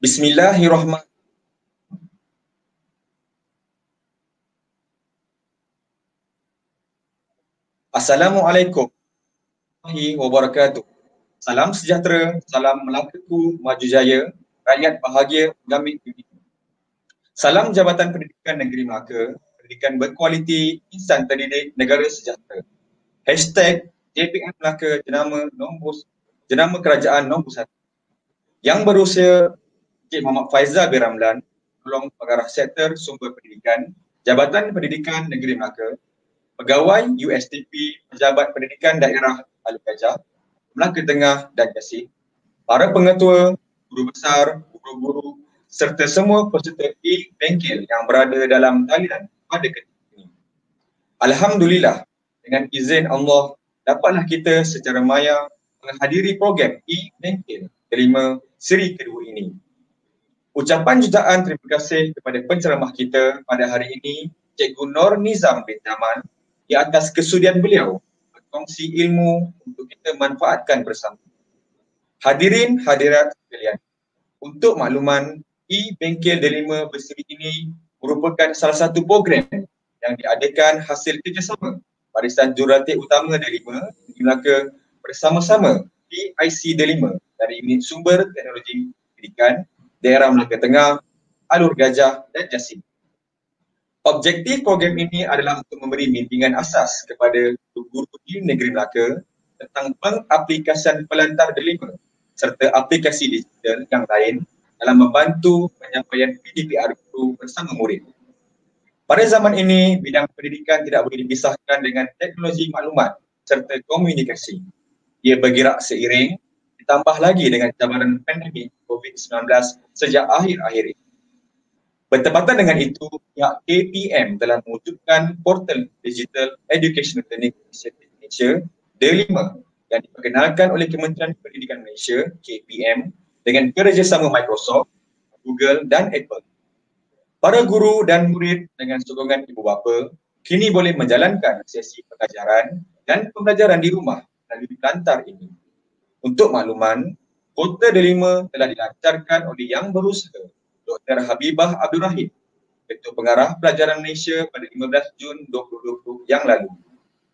Bismillahirrahmanirrahim. Assalamualaikum warahmatullahi wabarakatuh. Salam sejahtera, salam Melakaku maju jaya, rakyat bahagia, gamit dunia. Salam Jabatan Pendidikan Negeri Melaka, pendidikan berkualiti, insan terdidik, negara sejahtera. Hashtag JPN Melaka jenama, nombor, jenama kerajaan nombor satu. Yang berusia Encik Muhammad Faizal bin Ramlan, Tolong Pengarah Sektor Sumber Pendidikan, Jabatan Pendidikan Negeri Melaka, Pegawai USTP, Pejabat Pendidikan Daerah Alu Gajah, Melaka Tengah dan Gasing, para pengetua, guru besar, guru-guru serta semua peserta e-bengkel yang berada dalam talian pada ketika ini. Alhamdulillah, dengan izin Allah, dapatlah kita secara maya menghadiri program e-bengkel kelima seri kedua ini. Ucapan jutaan terima kasih kepada penceramah kita pada hari ini, Cikgu Nor Nizam bin Zaman di atas kesudian beliau berkongsi ilmu untuk kita manfaatkan bersama. Hadirin hadirat sekalian, untuk makluman e-bengkel delima bersiri ini merupakan salah satu program yang diadakan hasil kerjasama Barisan Jurulatih Utama Delima di Melaka bersama-sama PIC Delima dari sumber teknologi pendidikan daerah Melaka Tengah, Alur Gajah dan Jasin. Objektif program ini adalah untuk memberi bimbingan asas kepada guru di negeri Melaka tentang pengaplikasian pelantar delima serta aplikasi digital yang lain dalam membantu penyampaian PDPR guru bersama murid. Pada zaman ini, bidang pendidikan tidak boleh dipisahkan dengan teknologi maklumat serta komunikasi. Ia bergerak seiring ditambah lagi dengan cabaran pandemik COVID-19 sejak akhir-akhir ini. Bertepatan dengan itu, pihak KPM telah mewujudkan portal Digital Educational Learning Initiative Malaysia D5 yang diperkenalkan oleh Kementerian Pendidikan Malaysia KPM dengan kerjasama Microsoft, Google dan Apple. Para guru dan murid dengan sokongan ibu bapa kini boleh menjalankan sesi pengajaran dan pembelajaran di rumah melalui lantar ini. Untuk makluman, kota Delima telah dilancarkan oleh yang berusaha Dr. Habibah Abdul Rahim, Ketua Pengarah Pelajaran Malaysia pada 15 Jun 2020 yang lalu.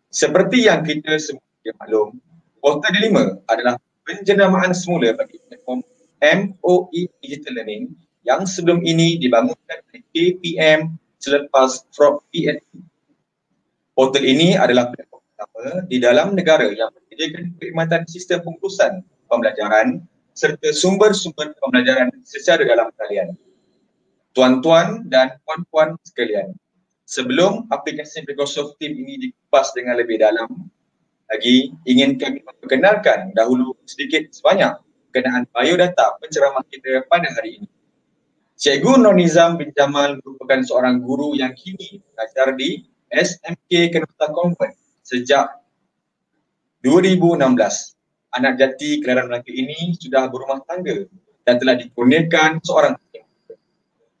Seperti yang kita semua maklum, kota Delima adalah penjenamaan semula bagi platform MOE Digital Learning yang sebelum ini dibangunkan oleh KPM selepas Frog PNP. Portal ini adalah platform apa di dalam negara yang menyediakan perkhidmatan sistem pengurusan pembelajaran serta sumber-sumber pembelajaran secara dalam talian. Tuan-tuan dan puan-puan sekalian, sebelum aplikasi Microsoft Team ini dikupas dengan lebih dalam, lagi ingin kami perkenalkan dahulu sedikit sebanyak kenaan biodata penceramah kita pada hari ini. Cikgu Nonizam bin Jamal merupakan seorang guru yang kini mengajar di SMK Kenuta Convent sejak 2016 anak jati kelahiran Melaka ini sudah berumah tangga dan telah dikurniakan seorang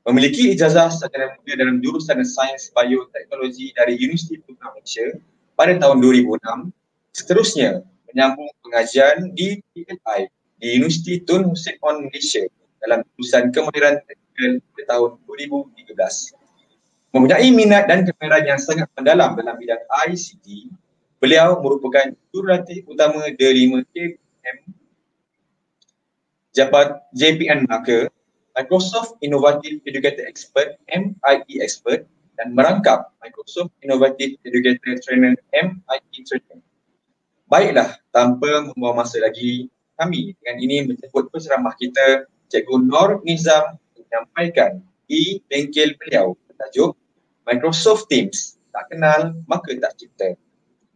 memiliki ijazah secara muda dalam jurusan sains bioteknologi dari Universiti Putra Malaysia pada tahun 2006 seterusnya menyambung pengajian di PLI di Universiti Tun Hussein On Malaysia dalam jurusan kemahiran teknikal pada tahun 2013 Mempunyai minat dan kemahiran yang sangat mendalam dalam bidang ICT, beliau merupakan jurulatih utama The 5 JPM Jabat JPN Maka, Microsoft Innovative Educator Expert MIE Expert dan merangkap Microsoft Innovative Educator Trainer (MIE Trainer. Baiklah, tanpa membuang masa lagi, kami dengan ini menjemput peseramah kita, Cikgu Nor Nizam menyampaikan di bengkel beliau bertajuk Microsoft Teams tak kenal maka tak cipta.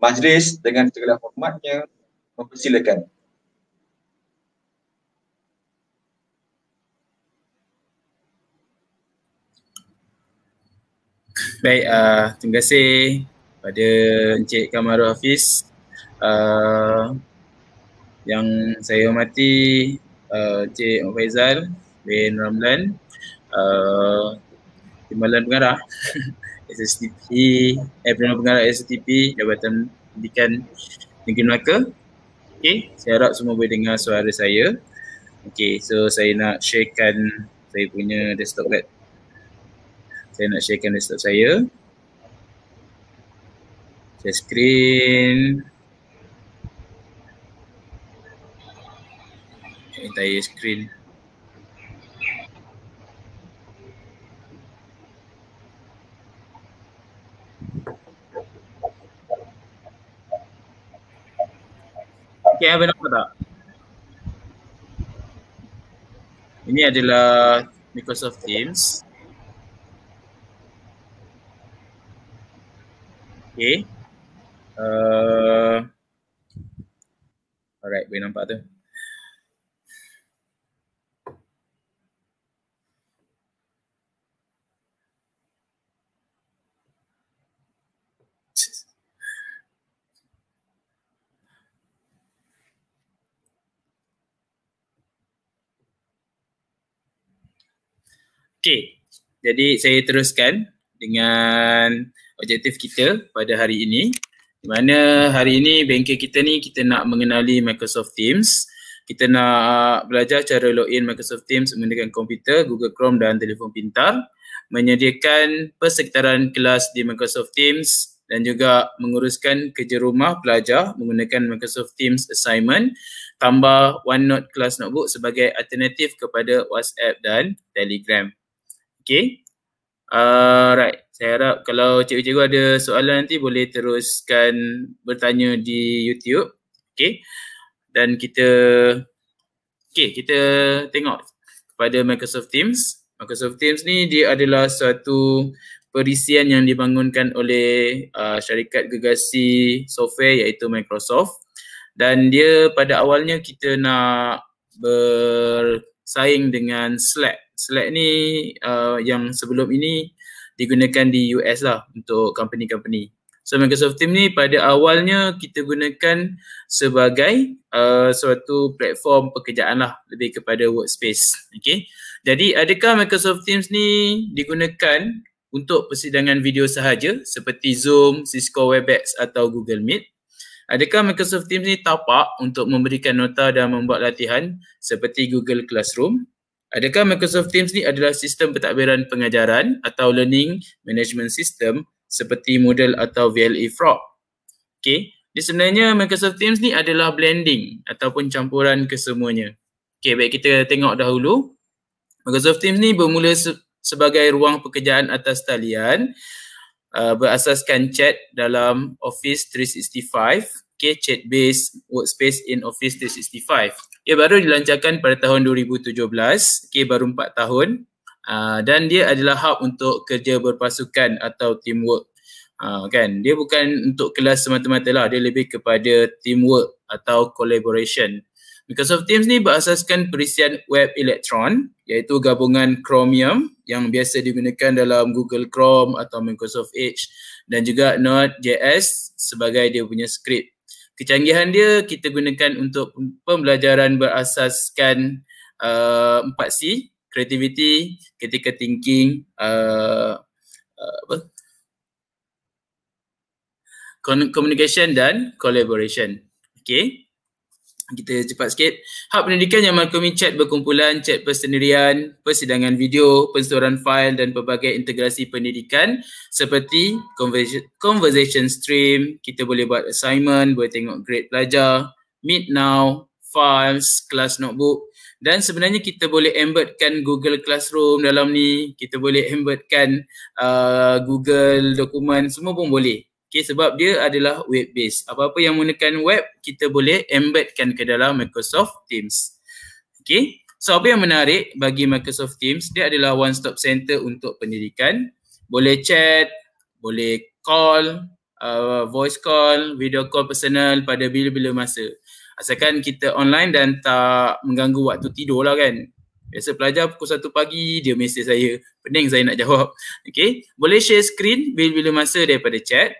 Majlis dengan segala hormatnya mempersilakan. Baik, uh, terima kasih pada Encik Kamarul Hafiz uh, yang saya hormati uh, Encik Faizal bin Ramlan uh, Timbalan Pengarah SSTP eh Pengarah Pengarah SSTP Jabatan Pendidikan Negeri Melaka Okay, saya harap semua boleh dengar suara saya Okay, so saya nak sharekan saya punya desktop lab Saya nak sharekan desktop saya Share screen Entire screen Kevin apa tak? Ini adalah Microsoft Teams. Okay. Uh, alright, boleh nampak tu. Okay, jadi saya teruskan dengan objektif kita pada hari ini di mana hari ini bengkel kita ni kita nak mengenali Microsoft Teams kita nak uh, belajar cara login Microsoft Teams menggunakan komputer, Google Chrome dan telefon pintar menyediakan persekitaran kelas di Microsoft Teams dan juga menguruskan kerja rumah pelajar menggunakan Microsoft Teams Assignment tambah OneNote Class Notebook sebagai alternatif kepada WhatsApp dan Telegram. Okay. Alright. Uh, saya harap kalau cikgu-cikgu ada soalan nanti boleh teruskan bertanya di YouTube. Okay. Dan kita Okay, kita tengok kepada Microsoft Teams. Microsoft Teams ni dia adalah satu perisian yang dibangunkan oleh uh, syarikat gegasi software iaitu Microsoft. Dan dia pada awalnya kita nak ber, saing dengan Slack. Slack ni uh, yang sebelum ini digunakan di US lah untuk company-company. So Microsoft Teams ni pada awalnya kita gunakan sebagai uh, suatu platform pekerjaan lah lebih kepada workspace. Okay. Jadi adakah Microsoft Teams ni digunakan untuk persidangan video sahaja seperti Zoom, Cisco Webex atau Google Meet? Adakah Microsoft Teams ni tapak untuk memberikan nota dan membuat latihan seperti Google Classroom? Adakah Microsoft Teams ni adalah sistem pentadbiran pengajaran atau learning management system seperti Moodle atau VLE Frog? Okay, jadi sebenarnya Microsoft Teams ni adalah blending ataupun campuran kesemuanya. Okay, baik kita tengok dahulu. Microsoft Teams ni bermula se- sebagai ruang pekerjaan atas talian uh, berasaskan chat dalam Office 365 okay, chat-based workspace in Office 365. Ia baru dilancarkan pada tahun 2017, okay, baru 4 tahun uh, dan dia adalah hub untuk kerja berpasukan atau teamwork. Uh, kan? Dia bukan untuk kelas semata-mata lah, dia lebih kepada teamwork atau collaboration. Microsoft Teams ni berasaskan perisian web elektron iaitu gabungan Chromium yang biasa digunakan dalam Google Chrome atau Microsoft Edge dan juga Node.js sebagai dia punya skrip kecanggihan dia kita gunakan untuk pembelajaran berasaskan uh, 4C creativity ketika thinking uh, uh, communication dan collaboration Okay kita cepat sikit. Hak pendidikan yang melakukan chat berkumpulan, chat persendirian, persidangan video, penstoran fail dan pelbagai integrasi pendidikan seperti conversation stream, kita boleh buat assignment, boleh tengok grade pelajar, meet now, files, class notebook dan sebenarnya kita boleh embedkan Google Classroom dalam ni, kita boleh embedkan uh, Google dokumen, semua pun boleh. Okay, sebab dia adalah web based. Apa-apa yang menggunakan web, kita boleh embedkan ke dalam Microsoft Teams. Okay, so apa yang menarik bagi Microsoft Teams, dia adalah one stop center untuk pendidikan. Boleh chat, boleh call, uh, voice call, video call personal pada bila-bila masa. Asalkan kita online dan tak mengganggu waktu tidur lah kan. Biasa pelajar pukul satu pagi, dia mesej saya. Pening saya nak jawab. Okay. Boleh share screen bila-bila masa daripada chat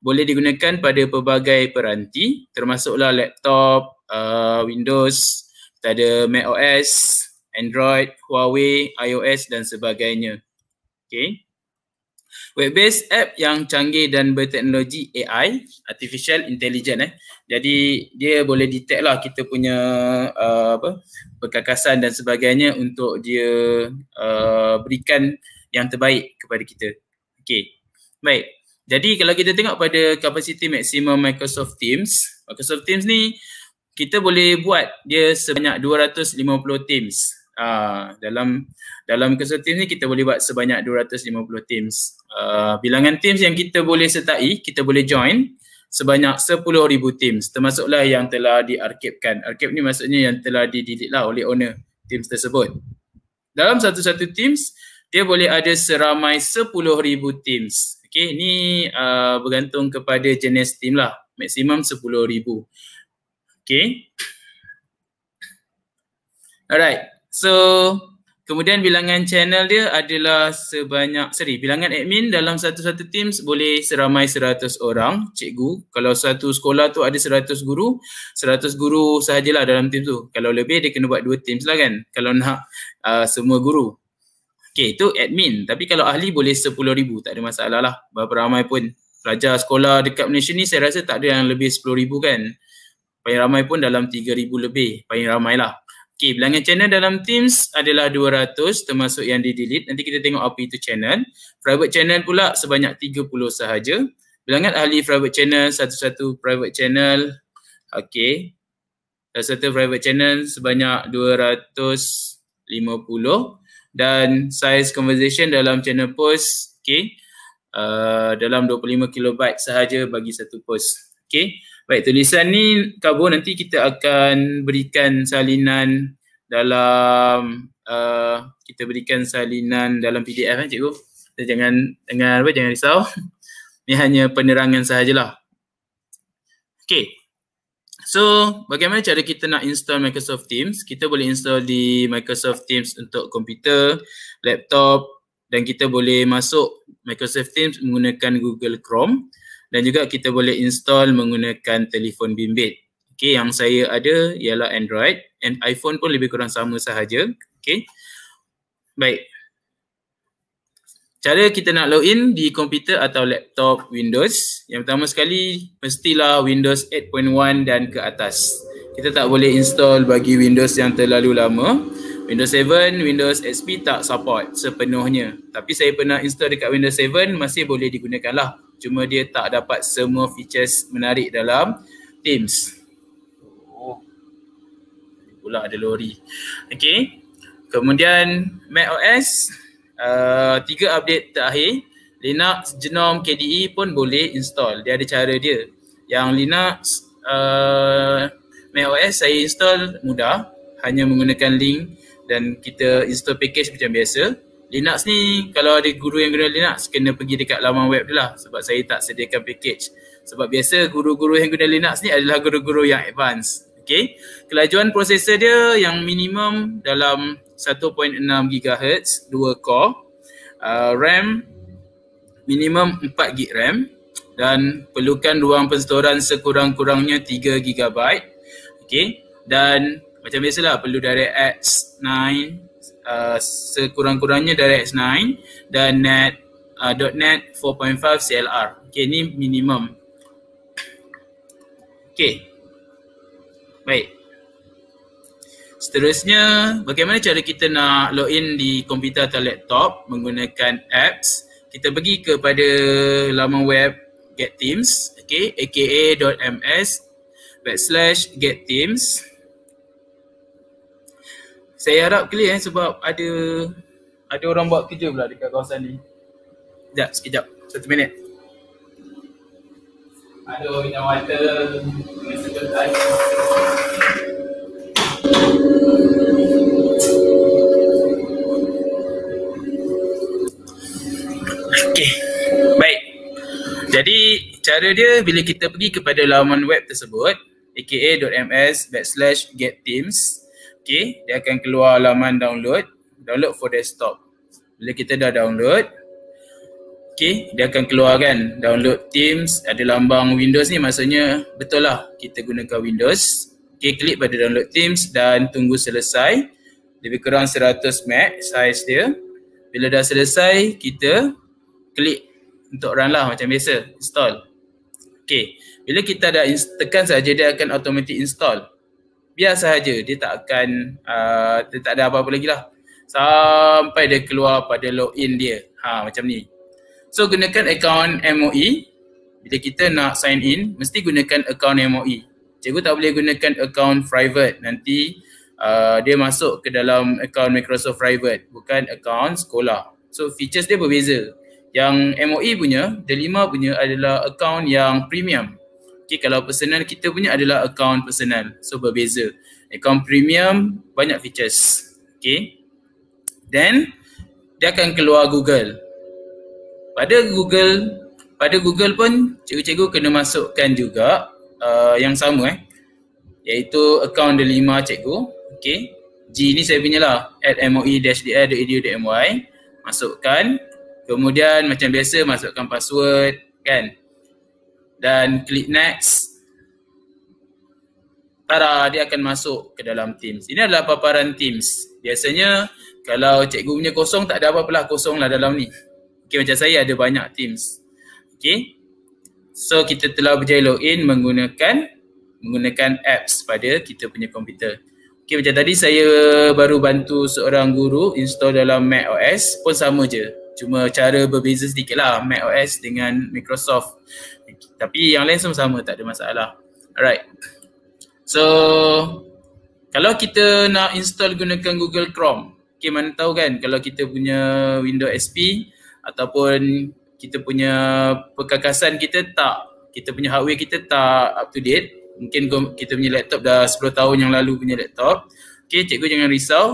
boleh digunakan pada pelbagai peranti termasuklah laptop, uh, Windows, kita ada Mac OS, Android, Huawei, iOS dan sebagainya. Okay. Web-based app yang canggih dan berteknologi AI, artificial intelligence eh. Jadi dia boleh detect lah kita punya uh, apa perkakasan dan sebagainya untuk dia uh, berikan yang terbaik kepada kita. Okay. Baik. Jadi kalau kita tengok pada kapasiti maksimum Microsoft Teams, Microsoft Teams ni kita boleh buat dia sebanyak 250 teams. Uh, dalam dalam Microsoft Teams ni kita boleh buat sebanyak 250 teams. Uh, bilangan teams yang kita boleh sertai, kita boleh join sebanyak 10,000 teams termasuklah yang telah diarkipkan. Arkip ni maksudnya yang telah didelete lah oleh owner teams tersebut. Dalam satu-satu teams, dia boleh ada seramai 10,000 teams. Okay, ni uh, bergantung kepada jenis team lah. Maksimum RM10,000. Okay. Alright. So, kemudian bilangan channel dia adalah sebanyak, sorry, bilangan admin dalam satu-satu team boleh seramai 100 orang, cikgu. Kalau satu sekolah tu ada 100 guru, 100 guru sahajalah dalam team tu. Kalau lebih, dia kena buat dua team lah kan. Kalau nak uh, semua guru. Okay, itu admin. Tapi kalau ahli boleh RM10,000. Tak ada masalah lah. Berapa ramai pun. Pelajar sekolah dekat Malaysia ni saya rasa tak ada yang lebih RM10,000 kan. Paling ramai pun dalam RM3,000 lebih. Paling ramai lah. Okay, bilangan channel dalam Teams adalah 200 termasuk yang di-delete. Nanti kita tengok apa itu channel. Private channel pula sebanyak 30 sahaja. Bilangan ahli private channel, satu-satu private channel. Okay. Satu-satu private channel sebanyak 250 dan size conversation dalam channel post okay uh, dalam 25 kilobyte sahaja bagi satu post okay baik tulisan ni kabur nanti kita akan berikan salinan dalam uh, kita berikan salinan dalam PDF kan, eh, cikgu Dan jangan jangan apa jangan risau ni hanya penerangan sahajalah okay So, bagaimana cara kita nak install Microsoft Teams? Kita boleh install di Microsoft Teams untuk komputer, laptop dan kita boleh masuk Microsoft Teams menggunakan Google Chrome dan juga kita boleh install menggunakan telefon bimbit. Okay, yang saya ada ialah Android and iPhone pun lebih kurang sama sahaja. Okay. Baik, Cara kita nak login di komputer atau laptop Windows, yang pertama sekali mestilah Windows 8.1 dan ke atas. Kita tak boleh install bagi Windows yang terlalu lama. Windows 7, Windows XP tak support sepenuhnya. Tapi saya pernah install dekat Windows 7, masih boleh digunakan lah. Cuma dia tak dapat semua features menarik dalam Teams. Oh. Pula ada lori. Okay. Kemudian Mac OS. Eh, tiga update terakhir Linux Genome KDE pun boleh install. Dia ada cara dia. Yang Linux uh, macOS saya install mudah hanya menggunakan link dan kita install package macam biasa. Linux ni kalau ada guru yang guna Linux kena pergi dekat laman web dia lah sebab saya tak sediakan package. Sebab biasa guru-guru yang guna Linux ni adalah guru-guru yang advance. Okay. Kelajuan prosesor dia yang minimum dalam 1.6 GHz, 2 core, uh, RAM minimum 4 GB RAM dan perlukan ruang penstoran sekurang-kurangnya 3 GB. Okey, dan macam biasalah perlu x 9 uh, sekurang-kurangnya x 9 dan net uh, .NET 4.5 CLR. Okey, ni minimum. Okey. Baik. Seterusnya, bagaimana cara kita nak login di komputer atau laptop menggunakan apps? Kita pergi kepada laman web GetTeams, okay, aka.ms backslash GetTeams. Saya harap clear eh, sebab ada ada orang buat kerja pula dekat kawasan ni. Sekejap, sekejap. Satu minit. Aduh, minyak water. Minyak water. Jadi cara dia bila kita pergi kepada laman web tersebut aka.ms backslash get teams okay, dia akan keluar laman download download for desktop bila kita dah download okay, dia akan keluar kan download teams ada lambang windows ni maksudnya betul lah kita gunakan windows okay, klik pada download teams dan tunggu selesai lebih kurang 100 meg size dia bila dah selesai kita klik untuk run lah macam biasa install Okay, bila kita dah tekan saja dia akan automatic install Biar sahaja dia tak akan, uh, dia tak ada apa-apa lagi lah Sampai dia keluar pada login dia ha, macam ni So gunakan account MOE Bila kita nak sign in, mesti gunakan account MOE Cikgu tak boleh gunakan account private nanti uh, dia masuk ke dalam account Microsoft private bukan account sekolah. So features dia berbeza yang MOE punya, Delima punya adalah account yang premium. Okay, kalau personal kita punya adalah account personal. So berbeza. Account premium banyak features. Okay. Then dia akan keluar Google. Pada Google pada Google pun cikgu-cikgu kena masukkan juga uh, yang sama eh. Iaitu account Delima cikgu. Okay. G ni saya punya lah. At moe-dr.edu.my Masukkan Kemudian macam biasa masukkan password kan dan klik next Tara dia akan masuk ke dalam Teams. Ini adalah paparan Teams. Biasanya kalau cikgu punya kosong tak ada apa-apa lah kosong lah dalam ni. Okey macam saya ada banyak Teams. Okay, So kita telah berjaya login menggunakan menggunakan apps pada kita punya komputer. Okey macam tadi saya baru bantu seorang guru install dalam Mac OS pun sama je cuma cara berbeza sedikit lah macOS dengan Microsoft tapi yang lain semua sama tak ada masalah alright so kalau kita nak install gunakan Google Chrome okay mana tahu kan kalau kita punya Windows SP ataupun kita punya perkakasan kita tak kita punya hardware kita tak up to date mungkin kita punya laptop dah 10 tahun yang lalu punya laptop okay cikgu jangan risau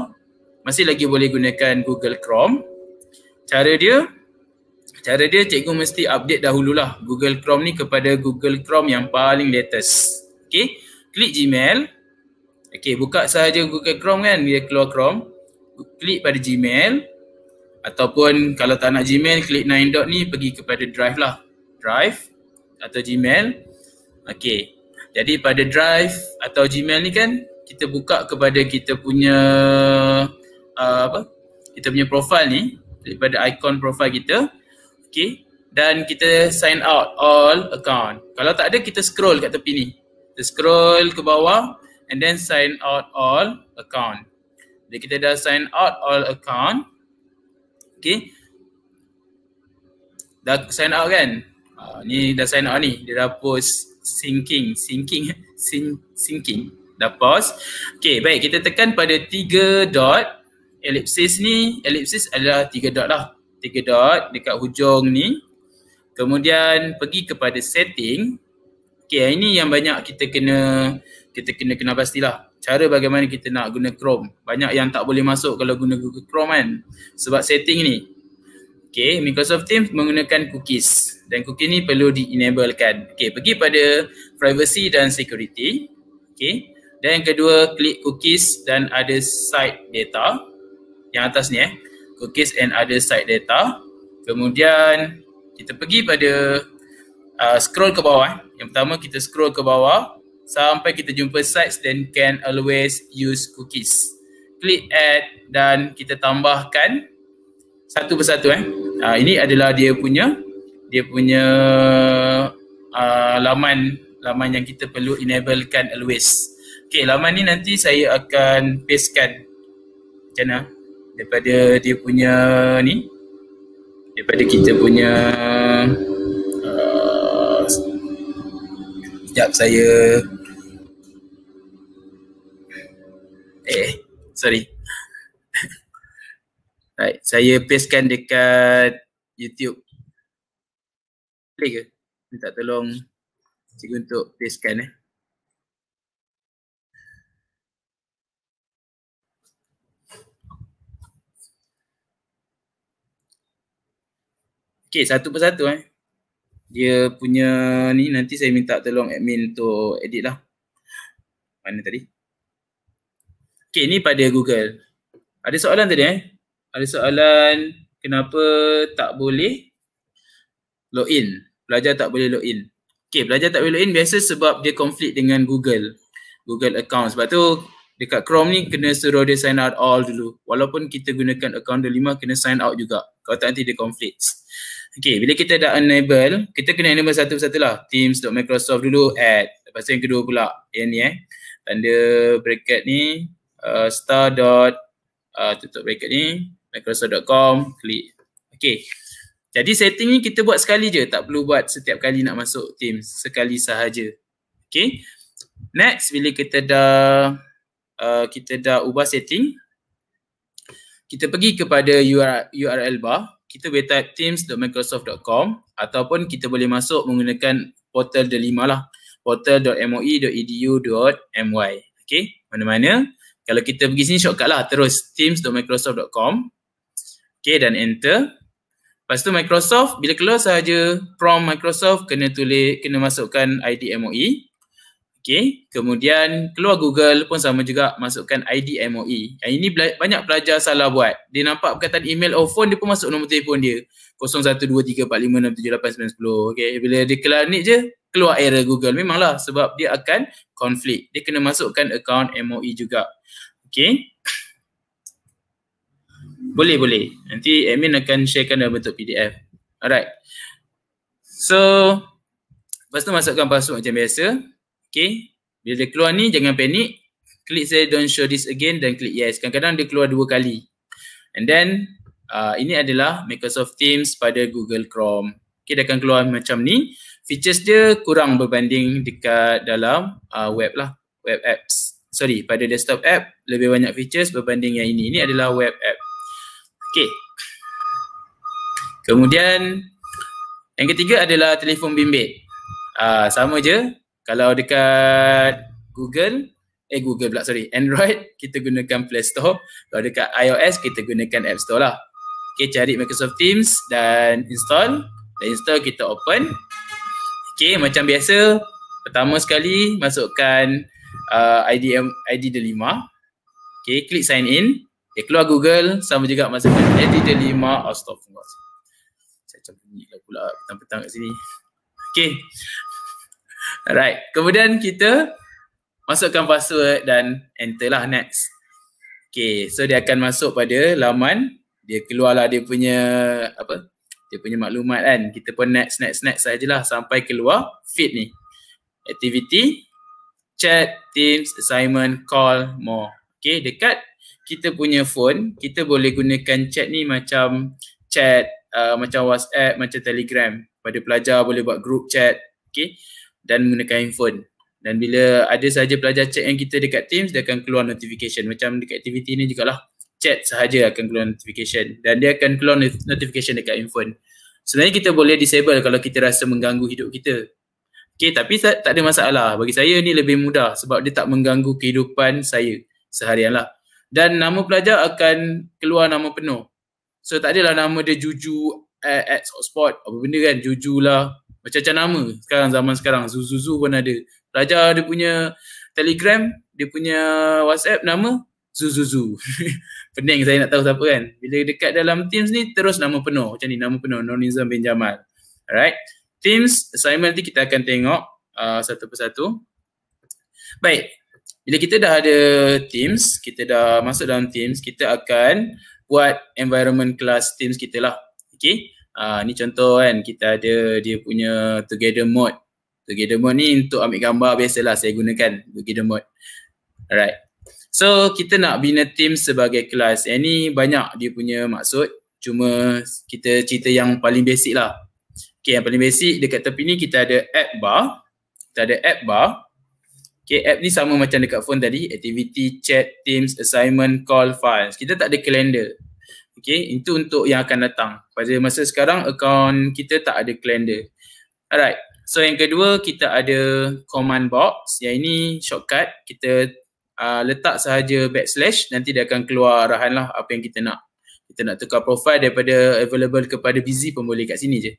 masih lagi boleh gunakan Google Chrome cara dia cara dia cikgu mesti update dahululah Google Chrome ni kepada Google Chrome yang paling latest. Okay. Klik Gmail. Okay. Buka sahaja Google Chrome kan. Dia keluar Chrome. Klik pada Gmail. Ataupun kalau tak nak Gmail, klik 9 dot ni pergi kepada Drive lah. Drive atau Gmail. Okay. Jadi pada Drive atau Gmail ni kan, kita buka kepada kita punya uh, apa? Kita punya profil ni daripada icon profile kita okay dan kita sign out all account kalau tak ada kita scroll kat tepi ni kita scroll ke bawah and then sign out all account Jadi kita dah sign out all account okay dah sign out kan uh, ni dah sign out ni dia dah post sinking, sinking, sinking. dah post. Okey, baik kita tekan pada tiga dot ellipsis ni, ellipsis adalah tiga dot lah. Tiga dot dekat hujung ni. Kemudian pergi kepada setting. Okay, ini yang banyak kita kena kita kena kena pastilah. Cara bagaimana kita nak guna Chrome. Banyak yang tak boleh masuk kalau guna Google Chrome kan. Sebab setting ni. Okay, Microsoft Teams menggunakan cookies. Dan cookies ni perlu di-enablekan. Okay, pergi pada privacy dan security. Okay, dan yang kedua klik cookies dan ada site data yang atas ni eh cookies and other site data kemudian kita pergi pada uh, scroll ke bawah eh. yang pertama kita scroll ke bawah sampai kita jumpa sites then can always use cookies klik add dan kita tambahkan satu persatu eh uh, ini adalah dia punya dia punya uh, laman laman yang kita perlu enablekan always Okay, laman ni nanti saya akan pastekan macam mana daripada dia punya ni daripada kita punya uh, sekejap saya eh sorry right saya pastekan dekat youtube boleh ke minta tolong cikgu untuk pastekan eh Okay, satu persatu eh. Dia punya ni nanti saya minta tolong admin untuk edit lah. Mana tadi? Okay, ni pada Google. Ada soalan tadi eh? Ada soalan kenapa tak boleh login. Pelajar tak boleh login. Okay, pelajar tak boleh login biasa sebab dia konflik dengan Google. Google account. Sebab tu dekat Chrome ni kena suruh dia sign out all dulu. Walaupun kita gunakan account 25 kena sign out juga. Kalau tak nanti dia konflik okay, bila kita dah enable, kita kena enable satu-satu lah. Teams dot Microsoft dulu add. Lepas tu yang kedua pula, yang ni eh. Tanda bracket ni, uh, star dot, uh, tutup bracket ni, microsoft.com, klik. Okay. Jadi setting ni kita buat sekali je. Tak perlu buat setiap kali nak masuk Teams. Sekali sahaja. Okay. Next, bila kita dah, uh, kita dah ubah setting, kita pergi kepada URL bar kita boleh type teams.microsoft.com ataupun kita boleh masuk menggunakan portal delima lah portal.moe.edu.my okay mana-mana kalau kita pergi sini shortcut lah terus teams.microsoft.com okay dan enter lepas tu Microsoft bila keluar sahaja prompt Microsoft kena tulis kena masukkan ID MOE Okay, kemudian keluar Google pun sama juga masukkan ID MOE. Yang ini bela- banyak pelajar salah buat. Dia nampak perkataan email atau phone dia pun masuk nombor telefon dia. 0123456789910. Okay, bila dia ni je, keluar error Google. Memanglah sebab dia akan konflik. Dia kena masukkan account MOE juga. Okay. Boleh, boleh. Nanti admin akan sharekan dalam bentuk PDF. Alright. So, lepas tu masukkan password macam biasa. Okay. Bila dia keluar ni jangan panik. Klik saya don't show this again dan klik yes. Kadang-kadang dia keluar dua kali. And then uh, ini adalah Microsoft Teams pada Google Chrome. Okay dia akan keluar macam ni. Features dia kurang berbanding dekat dalam uh, web lah. Web apps. Sorry pada desktop app lebih banyak features berbanding yang ini. Ini adalah web app. Okay. Kemudian yang ketiga adalah telefon bimbit. Uh, sama je kalau dekat Google, eh Google pula sorry, Android kita gunakan Play Store. Kalau dekat iOS kita gunakan App Store lah. Okay, cari Microsoft Teams dan install. Dan install kita open. Okay, macam biasa, pertama sekali masukkan uh, ID, ID Delima. Okay, klik sign in. Okay, keluar Google sama juga masukkan ID Delima. Oh, stop. Saya macam bunyi lah pula petang-petang kat sini. Okay, Alright, kemudian kita masukkan password dan enter lah next. Okay, so dia akan masuk pada laman. Dia keluarlah dia punya apa? Dia punya maklumat kan. Kita pun next, next, next sajalah sampai keluar feed ni. Activity, chat, teams, assignment, call, more. Okay, dekat kita punya phone, kita boleh gunakan chat ni macam chat, uh, macam WhatsApp, macam Telegram. Pada pelajar boleh buat group chat. Okay, dan menggunakan handphone dan bila ada sahaja pelajar chat yang kita dekat Teams dia akan keluar notification macam dekat aktiviti ni lah chat sahaja akan keluar notification dan dia akan keluar notification dekat handphone sebenarnya kita boleh disable kalau kita rasa mengganggu hidup kita Okay, tapi tak, tak ada masalah. Bagi saya ni lebih mudah sebab dia tak mengganggu kehidupan saya seharian lah. Dan nama pelajar akan keluar nama penuh. So tak adalah nama dia Juju at, at Spot apa benda kan. Juju lah, macam-macam nama sekarang zaman sekarang Zuzu pun ada raja dia punya telegram dia punya whatsapp nama Zuzu pening saya nak tahu siapa kan bila dekat dalam Teams ni terus nama penuh macam ni nama penuh Nonizam bin Jamal alright Teams assignment nanti kita akan tengok uh, satu persatu baik bila kita dah ada Teams kita dah masuk dalam Teams kita akan buat environment class Teams kita lah okay Uh, ni contoh kan kita ada dia punya together mode. Together mode ni untuk ambil gambar biasalah saya gunakan together mode. Alright. So kita nak bina team sebagai kelas. Yang ni banyak dia punya maksud. Cuma kita cerita yang paling basic lah. Okay yang paling basic dekat tepi ni kita ada app bar. Kita ada app bar. Okay app ni sama macam dekat phone tadi. Activity, chat, teams, assignment, call, files. Kita tak ada calendar. Okay, itu untuk yang akan datang. Pada masa sekarang, account kita tak ada calendar. Alright, so yang kedua kita ada command box. Yang ini shortcut. Kita uh, letak sahaja backslash, nanti dia akan keluar arahan lah apa yang kita nak. Kita nak tukar profile daripada available kepada busy pun boleh kat sini je.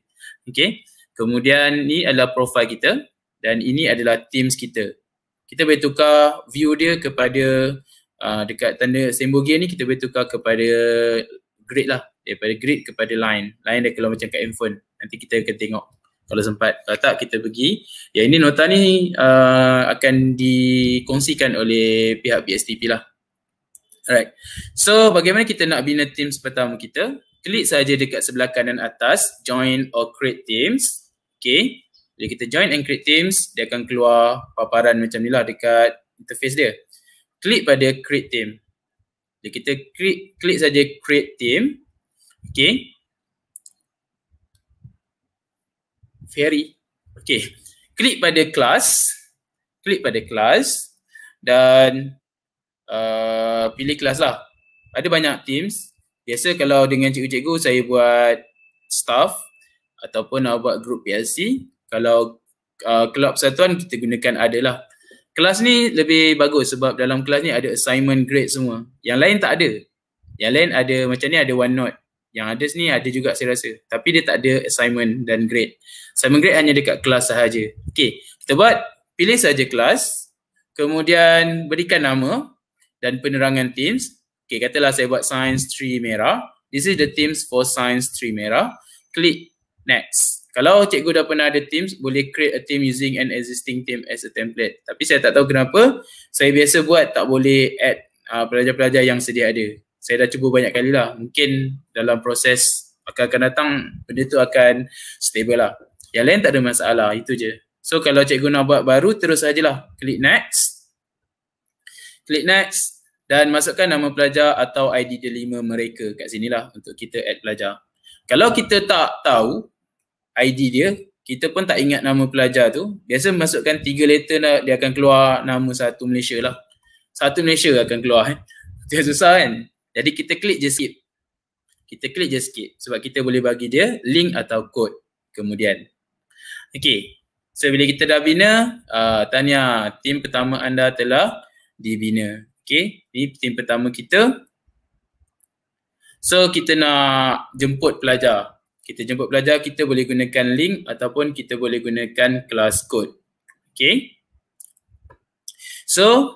Okay, kemudian ni adalah profile kita dan ini adalah teams kita. Kita boleh tukar view dia kepada Uh, dekat tanda sembogia ni kita boleh tukar kepada grid lah daripada grid kepada line line dia keluar macam kat handphone nanti kita akan tengok kalau sempat kalau tak kita pergi ya ini nota ni uh, akan dikongsikan oleh pihak BSTP lah alright so bagaimana kita nak bina teams pertama kita klik saja dekat sebelah kanan atas join or create teams okay bila kita join and create teams dia akan keluar paparan macam ni lah dekat interface dia klik pada create team jadi kita klik klik saja create team. Okay. Ferry. Okay. Klik pada class. Klik pada class. Dan uh, pilih kelas lah. Ada banyak teams. Biasa kalau dengan cikgu-cikgu saya buat staff ataupun nak buat group PLC. Kalau uh, kelab satuan kita gunakan adalah kelas ni lebih bagus sebab dalam kelas ni ada assignment grade semua. Yang lain tak ada. Yang lain ada macam ni ada one note. Yang ada sini ada juga saya rasa. Tapi dia tak ada assignment dan grade. Assignment grade hanya dekat kelas sahaja. Okay. Kita buat pilih saja kelas. Kemudian berikan nama dan penerangan teams. Okay, katalah saya buat science tree merah. This is the teams for science tree merah. Klik next. Kalau cikgu dah pernah ada teams, boleh create a team using an existing team as a template. Tapi saya tak tahu kenapa, saya biasa buat tak boleh add uh, pelajar-pelajar yang sedia ada. Saya dah cuba banyak kali lah. Mungkin dalam proses akan-akan datang, benda tu akan stable lah. Yang lain tak ada masalah, itu je. So kalau cikgu nak buat baru, terus sajalah. Klik next. Klik next dan masukkan nama pelajar atau ID delima mereka kat sinilah untuk kita add pelajar. Kalau kita tak tahu, ID dia kita pun tak ingat nama pelajar tu biasa masukkan tiga letter lah, dia akan keluar nama satu Malaysia lah satu Malaysia akan keluar kan eh. dia susah kan jadi kita klik je skip kita klik je skip sebab kita boleh bagi dia link atau kod kemudian Okay, so bila kita dah bina, uh, ah, tanya tim pertama anda telah dibina. Okay, ni tim pertama kita. So kita nak jemput pelajar kita jemput pelajar kita boleh gunakan link ataupun kita boleh gunakan class code. Okay. So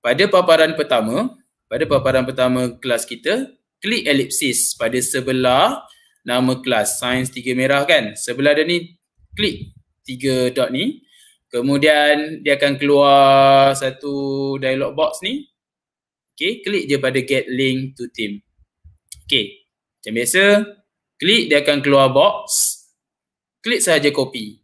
pada paparan pertama, pada paparan pertama kelas kita, klik ellipsis pada sebelah nama kelas sains tiga merah kan. Sebelah dia ni klik tiga dot ni. Kemudian dia akan keluar satu dialog box ni. Okay, klik je pada get link to team. Okay, macam biasa klik dia akan keluar box klik saja copy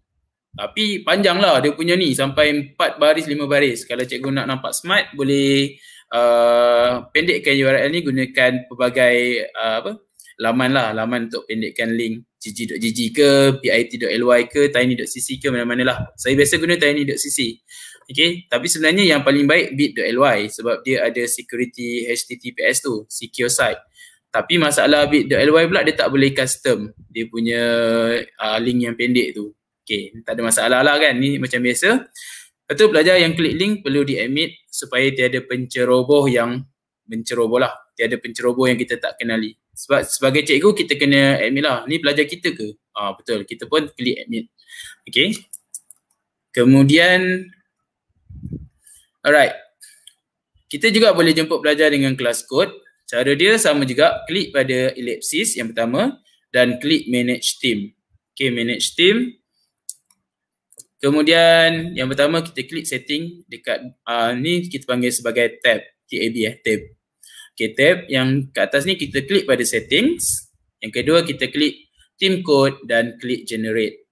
tapi panjanglah dia punya ni sampai 4 baris 5 baris kalau cikgu nak nampak smart boleh uh, pendekkan URL ni gunakan pelbagai uh, apa laman lah laman untuk pendekkan link gg.gg ke pit.ly ke tiny.cc ke mana-mana lah saya biasa guna tiny.cc Okay, tapi sebenarnya yang paling baik bit.ly sebab dia ada security HTTPS tu, secure site. Tapi masalah the bit.ly pula dia tak boleh custom dia punya uh, link yang pendek tu. Okay, tak ada masalah lah kan. Ni macam biasa. Lepas tu pelajar yang klik link perlu di-admit supaya tiada penceroboh yang menceroboh lah. Tiada penceroboh yang kita tak kenali. Sebab sebagai cikgu kita kena admit lah. Ni pelajar kita ke? Ah betul. Kita pun klik admit. Okay. Kemudian alright. Kita juga boleh jemput pelajar dengan kelas code. Cara dia sama juga klik pada ellipsis yang pertama dan klik manage team. Okay manage team. Kemudian yang pertama kita klik setting dekat uh, ni kita panggil sebagai tab. T-A-B eh, tab. Okay tab yang kat atas ni kita klik pada settings. Yang kedua kita klik team code dan klik generate.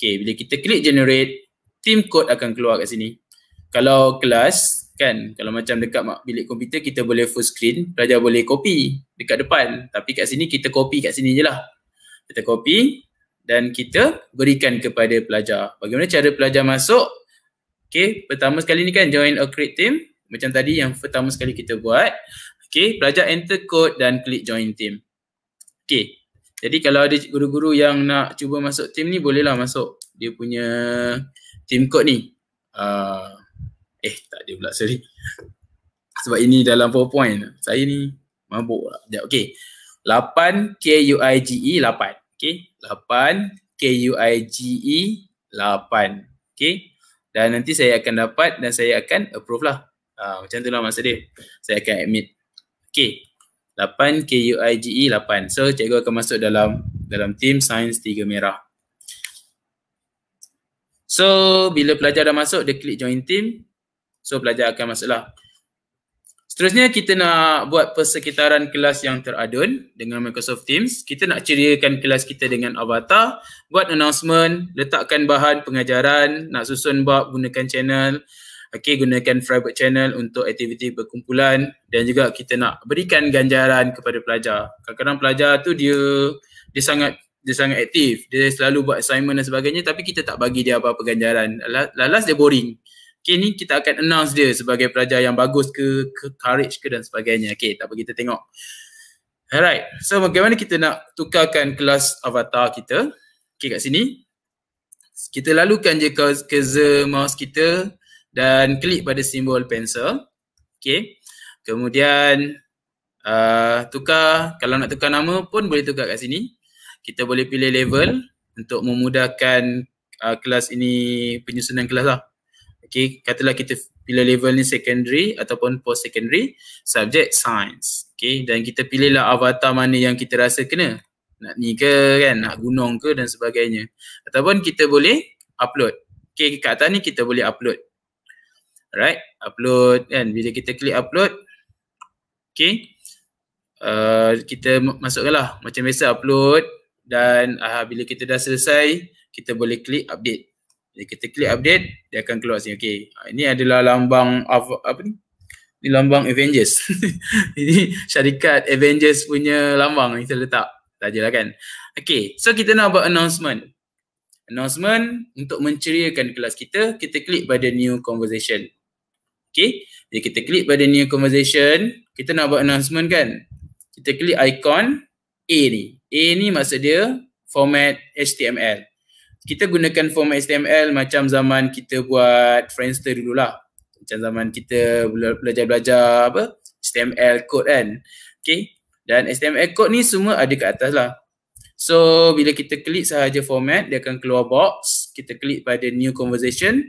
Okay bila kita klik generate, team code akan keluar kat sini. Kalau kelas, kan kalau macam dekat mak bilik komputer kita boleh full screen pelajar boleh copy dekat depan tapi kat sini kita copy kat sini je lah kita copy dan kita berikan kepada pelajar bagaimana cara pelajar masuk Okay, pertama sekali ni kan join a create team macam tadi yang pertama sekali kita buat Okay, pelajar enter code dan klik join team Okay, jadi kalau ada guru-guru yang nak cuba masuk team ni bolehlah masuk dia punya team code ni uh, Eh tak ada pula sorry Sebab ini dalam powerpoint Saya ni mabuk lah Sekejap okay Lapan K-U-I-G-E lapan. Okay Lapan K-U-I-G-E lapan. Okay Dan nanti saya akan dapat Dan saya akan approve lah ha, Macam tu lah maksud dia Saya akan admit Okay Lapan K U I G E lapan. So cikgu akan masuk dalam dalam team science tiga merah. So bila pelajar dah masuk dia klik join team, So pelajar akan masalah. Seterusnya kita nak buat persekitaran kelas yang teradun dengan Microsoft Teams. Kita nak ceriakan kelas kita dengan avatar, buat announcement, letakkan bahan pengajaran, nak susun bab gunakan channel, okay, gunakan private channel untuk aktiviti berkumpulan dan juga kita nak berikan ganjaran kepada pelajar. Kadang-kadang pelajar tu dia dia sangat dia sangat aktif. Dia selalu buat assignment dan sebagainya tapi kita tak bagi dia apa-apa ganjaran. Lalas dia boring. Okay ni kita akan announce dia sebagai pelajar yang bagus ke, ke courage ke dan sebagainya. Okay tak apa kita tengok. Alright. So bagaimana kita nak tukarkan kelas avatar kita? Okay kat sini. Kita lalukan je ke, ke mouse kita dan klik pada simbol pencil. Okay. Kemudian uh, tukar, kalau nak tukar nama pun boleh tukar kat sini. Kita boleh pilih level untuk memudahkan uh, kelas ini penyusunan kelas lah. Okay, katalah kita pilih level ni secondary ataupun post secondary subject science. Okay, dan kita pilihlah avatar mana yang kita rasa kena. Nak ni ke kan, nak gunung ke dan sebagainya. Ataupun kita boleh upload. Okay, kat atas ni kita boleh upload. Alright, upload kan. Bila kita klik upload, okay. Uh, kita masukkanlah macam biasa upload dan uh, bila kita dah selesai kita boleh klik update jadi kita klik update, dia akan keluar sini. Okey, ini adalah lambang of, apa ni? Ini lambang Avengers. ini syarikat Avengers punya lambang kita letak. Sajalah kan. Okey, so kita nak buat announcement. Announcement untuk menceriakan kelas kita, kita klik pada new conversation. Okey, jadi kita klik pada new conversation. Kita nak buat announcement kan? Kita klik ikon A ni. A ni maksud dia format HTML kita gunakan form HTML macam zaman kita buat Friendster dulu lah. Macam zaman kita belajar-belajar apa HTML code kan. Okay. Dan HTML code ni semua ada kat atas lah. So bila kita klik sahaja format dia akan keluar box. Kita klik pada new conversation.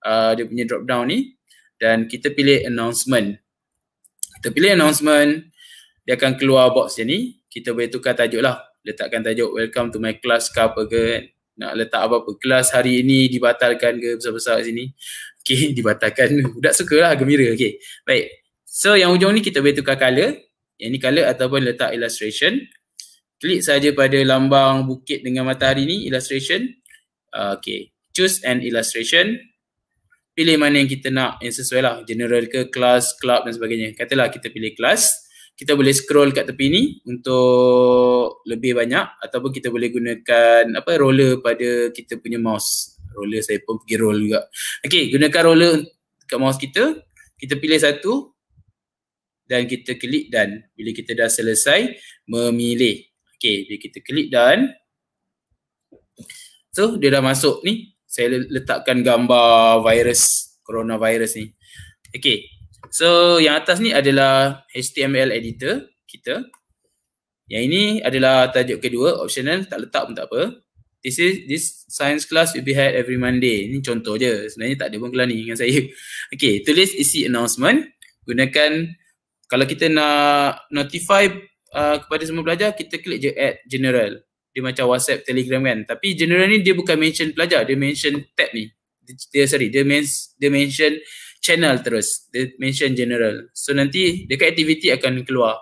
Uh, dia punya drop down ni. Dan kita pilih announcement. Kita pilih announcement. Dia akan keluar box je ni. Kita boleh tukar tajuk lah. Letakkan tajuk welcome to my class ke apa ke kan nak letak apa-apa kelas hari ini dibatalkan ke besar-besar kat sini okay dibatalkan budak sukalah gembira okay. baik so yang hujung ni kita boleh tukar color yang ni color ataupun letak illustration klik saja pada lambang bukit dengan matahari ni illustration ah, Okay, choose an illustration pilih mana yang kita nak yang sesuai lah general ke class club dan sebagainya katalah kita pilih class kita boleh scroll kat tepi ni untuk lebih banyak ataupun kita boleh gunakan apa roller pada kita punya mouse. Roller saya pun pergi roll juga. Okey, gunakan roller kat mouse kita. Kita pilih satu dan kita klik dan bila kita dah selesai memilih. Okey, bila kita klik dan so dia dah masuk ni. Saya letakkan gambar virus coronavirus ni. Okey, So yang atas ni adalah HTML editor kita. Yang ini adalah tajuk kedua, optional, tak letak pun tak apa. This is this science class will be had every Monday. Ini contoh je. Sebenarnya tak ada pun kelas ni dengan saya. Okay, tulis isi announcement. Gunakan, kalau kita nak notify uh, kepada semua pelajar, kita klik je add general. Dia macam WhatsApp, Telegram kan. Tapi general ni dia bukan mention pelajar, dia mention tab ni. Dia, sorry, dia, mens, dia mention uh, channel terus. Dia mention general. So nanti dekat activity akan keluar.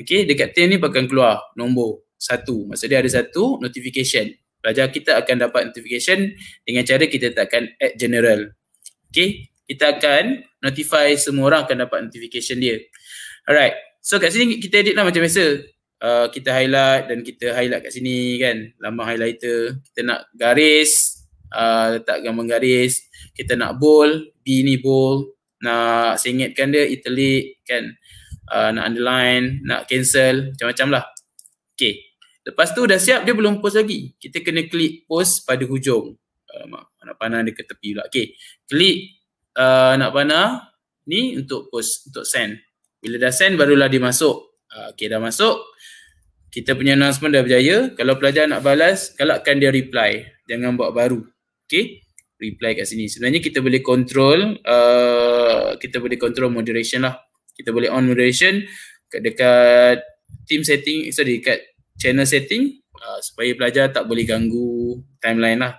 Okay, dekat tier ni akan keluar nombor satu. Maksudnya ada satu notification. Pelajar kita akan dapat notification dengan cara kita takkan add general. Okay, kita akan notify semua orang akan dapat notification dia. Alright, so kat sini kita edit lah macam biasa. Uh, kita highlight dan kita highlight kat sini kan. Lambang highlighter. Kita nak garis, Ah, letak gambar garis kita nak bold B ni bold nak sengitkan dia italic kan uh, nak underline nak cancel macam-macam lah okay lepas tu dah siap dia belum post lagi kita kena klik post pada hujung uh, nak panah dia ke tepi pula okay klik uh, nak panah ni untuk post untuk send bila dah send barulah dia masuk uh, okay dah masuk kita punya announcement dah berjaya kalau pelajar nak balas galakkan dia reply jangan buat baru Okay, reply kat sini. Sebenarnya kita boleh control, uh, kita boleh control moderation lah. Kita boleh on moderation kat dekat team setting, sorry, kat channel setting uh, supaya pelajar tak boleh ganggu timeline lah.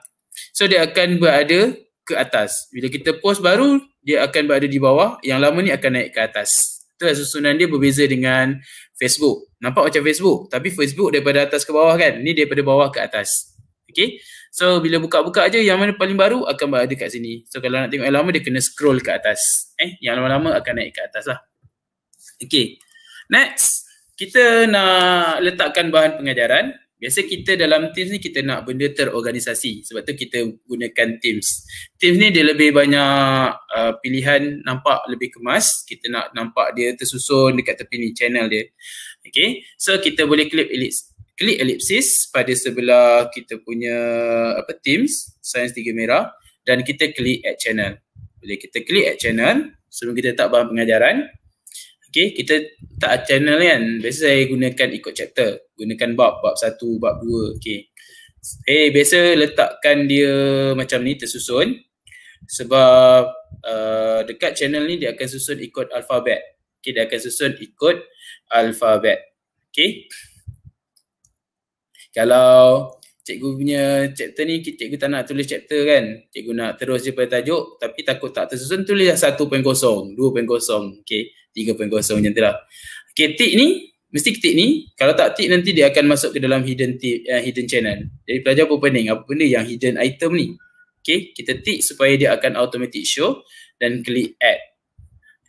So dia akan berada ke atas. Bila kita post baru, dia akan berada di bawah. Yang lama ni akan naik ke atas. Itulah susunan dia berbeza dengan Facebook. Nampak macam Facebook. Tapi Facebook daripada atas ke bawah kan? Ni daripada bawah ke atas. Okay. So bila buka-buka aja, yang mana paling baru akan berada kat sini. So kalau nak tengok yang lama dia kena scroll ke atas. Eh yang lama-lama akan naik ke atas lah. Okay. Next. Kita nak letakkan bahan pengajaran. Biasa kita dalam Teams ni kita nak benda terorganisasi. Sebab tu kita gunakan Teams. Teams ni dia lebih banyak uh, pilihan nampak lebih kemas. Kita nak nampak dia tersusun dekat tepi ni channel dia. Okay. So kita boleh klik ellipse klik ellipsis pada sebelah kita punya apa teams science tiga merah dan kita klik add channel. Bila kita klik add channel sebelum kita tak bahan pengajaran Okay, kita tak channel kan. Biasa saya gunakan ikut chapter. Gunakan bab, bab satu, bab dua. Okay. Hey, eh, biasa letakkan dia macam ni tersusun. Sebab uh, dekat channel ni dia akan susun ikut alfabet. Okay, dia akan susun ikut alfabet. Okay. Kalau cikgu punya chapter ni, cikgu tak nak tulis chapter kan. Cikgu nak terus je pada tajuk tapi takut tak tersusun, tulislah 1.0, 2.0, okay. 3.0 macam tu lah. Okay, tick ni, mesti tick ni. Kalau tak tick nanti dia akan masuk ke dalam hidden tip, uh, eh, hidden channel. Jadi pelajar pun pening, apa benda yang hidden item ni. Okay, kita tick supaya dia akan automatic show dan klik add.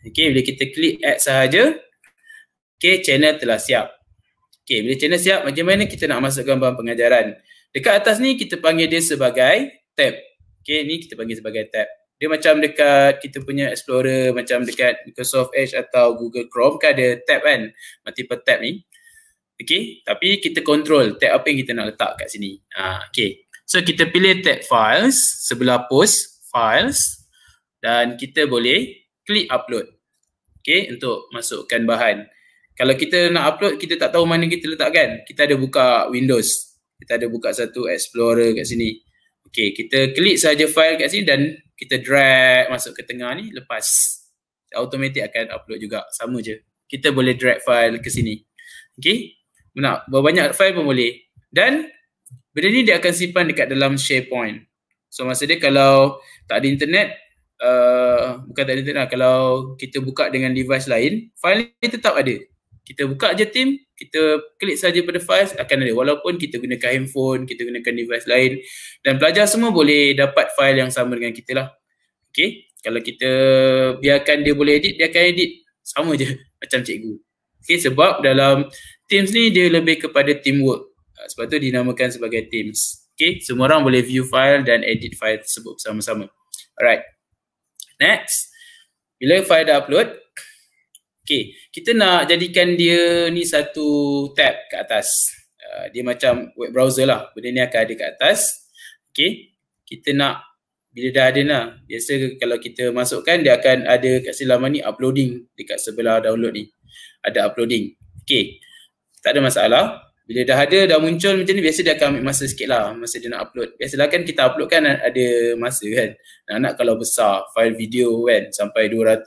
Okay, bila kita klik add sahaja, okay, channel telah siap. Okey, bila channel siap, macam mana kita nak masuk gambar pengajaran? Dekat atas ni kita panggil dia sebagai tab. Okey, ni kita panggil sebagai tab. Dia macam dekat kita punya explorer, macam dekat Microsoft Edge atau Google Chrome kan ada tab kan? Multiple tab ni. Okey, tapi kita control tab apa yang kita nak letak kat sini. Ah, okey. So kita pilih tab files, sebelah post files dan kita boleh klik upload. Okey, untuk masukkan bahan kalau kita nak upload kita tak tahu mana kita letakkan kita ada buka windows kita ada buka satu explorer kat sini okey kita klik saja file kat sini dan kita drag masuk ke tengah ni lepas automatik akan upload juga sama je kita boleh drag file ke sini okey nak berapa banyak file pun boleh dan benda ni dia akan simpan dekat dalam sharepoint so masa dia kalau tak ada internet Uh, bukan tak ada internet lah. Kalau kita buka dengan device lain, file ni tetap ada kita buka je team, kita klik saja pada files akan ada walaupun kita gunakan handphone, kita gunakan device lain dan pelajar semua boleh dapat file yang sama dengan kita lah. Okay, kalau kita biarkan dia boleh edit, dia akan edit sama je macam cikgu. Okay, sebab dalam Teams ni dia lebih kepada teamwork. Ah, sebab tu dinamakan sebagai Teams. Okay, semua orang boleh view file dan edit file tersebut sama-sama. Alright, next. Bila file dah upload, Okay, kita nak jadikan dia ni satu tab kat atas. Uh, dia macam web browser lah. Benda ni akan ada kat atas. Okay, kita nak bila dah ada lah. Biasa kalau kita masukkan dia akan ada kat sini laman ni uploading dekat sebelah download ni. Ada uploading. Okay, tak ada masalah. Bila dah ada, dah muncul macam ni, biasa dia akan ambil masa sikit lah masa dia nak upload. Biasalah kan kita upload kan ada masa kan. Anak-anak kalau besar, file video kan sampai 200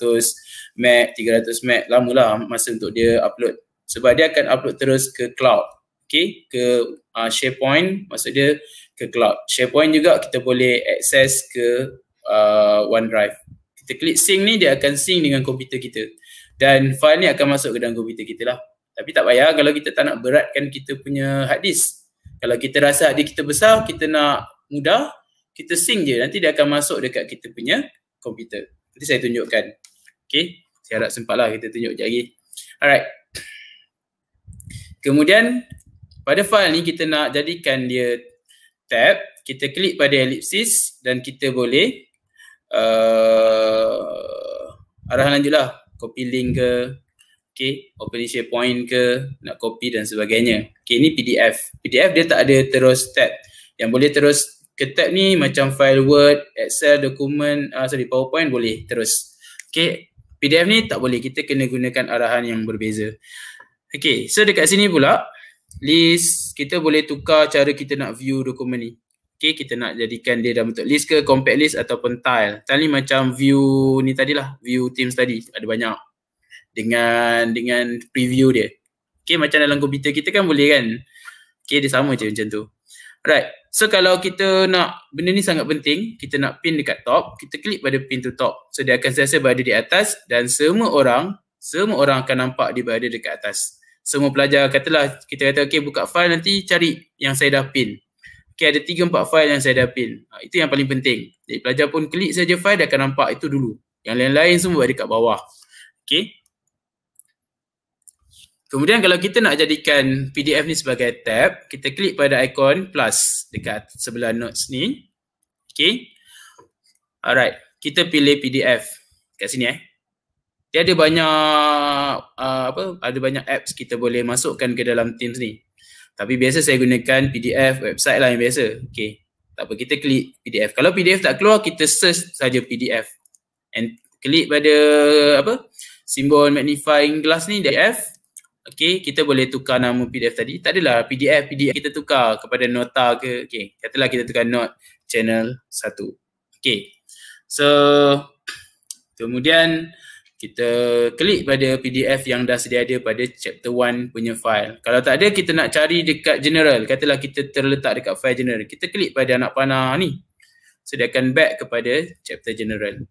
meg, 300 meg, lamalah masa untuk dia upload. Sebab dia akan upload terus ke cloud. Okay, ke uh, SharePoint, maksud dia ke cloud. SharePoint juga kita boleh access ke uh, OneDrive. Kita klik sync ni, dia akan sync dengan komputer kita. Dan file ni akan masuk ke dalam komputer kita lah. Tapi tak payah kalau kita tak nak beratkan kita punya hadis. Kalau kita rasa hadis kita besar, kita nak mudah, kita sing je. Nanti dia akan masuk dekat kita punya komputer. Nanti saya tunjukkan. Okay. Saya harap sempatlah kita tunjuk sekejap lagi. Alright. Kemudian pada file ni kita nak jadikan dia tab. Kita klik pada ellipsis dan kita boleh uh, arahan lanjutlah. Copy link ke okay, open SharePoint ke, nak copy dan sebagainya. Okay, ni PDF. PDF dia tak ada terus tab. Yang boleh terus ke tab ni macam file Word, Excel, dokumen, uh, sorry PowerPoint boleh terus. Okay, PDF ni tak boleh. Kita kena gunakan arahan yang berbeza. Okay, so dekat sini pula, list, kita boleh tukar cara kita nak view dokumen ni. Okay, kita nak jadikan dia dalam bentuk list ke compact list ataupun tile. Tile ni macam view ni tadilah, view Teams tadi. Ada banyak dengan dengan preview dia. Okay macam dalam komputer kita kan boleh kan. Okay dia sama je macam tu. Alright. So kalau kita nak benda ni sangat penting, kita nak pin dekat top, kita klik pada pin to top. So dia akan sentiasa berada di atas dan semua orang, semua orang akan nampak dia berada dekat atas. Semua pelajar katalah kita kata okay buka file nanti cari yang saya dah pin. Okay ada tiga empat file yang saya dah pin. Ha, itu yang paling penting. Jadi pelajar pun klik saja file dia akan nampak itu dulu. Yang lain-lain semua berada dekat bawah. Okay. Kemudian kalau kita nak jadikan PDF ni sebagai tab, kita klik pada ikon plus dekat sebelah notes ni. Okay. Alright. Kita pilih PDF kat sini eh. Dia ada banyak uh, apa? Ada banyak apps kita boleh masukkan ke dalam Teams ni. Tapi biasa saya gunakan PDF website lah yang biasa. Okay. Tak apa, kita klik PDF. Kalau PDF tak keluar, kita search saja PDF. And klik pada apa? Simbol magnifying glass ni, PDF okay, kita boleh tukar nama PDF tadi. Tak adalah PDF, PDF kita tukar kepada nota ke. Okay, katalah kita tukar note channel 1. Okay, so kemudian kita klik pada PDF yang dah sedia ada pada chapter 1 punya file. Kalau tak ada, kita nak cari dekat general. Katalah kita terletak dekat file general. Kita klik pada anak panah ni. So, dia akan back kepada chapter general.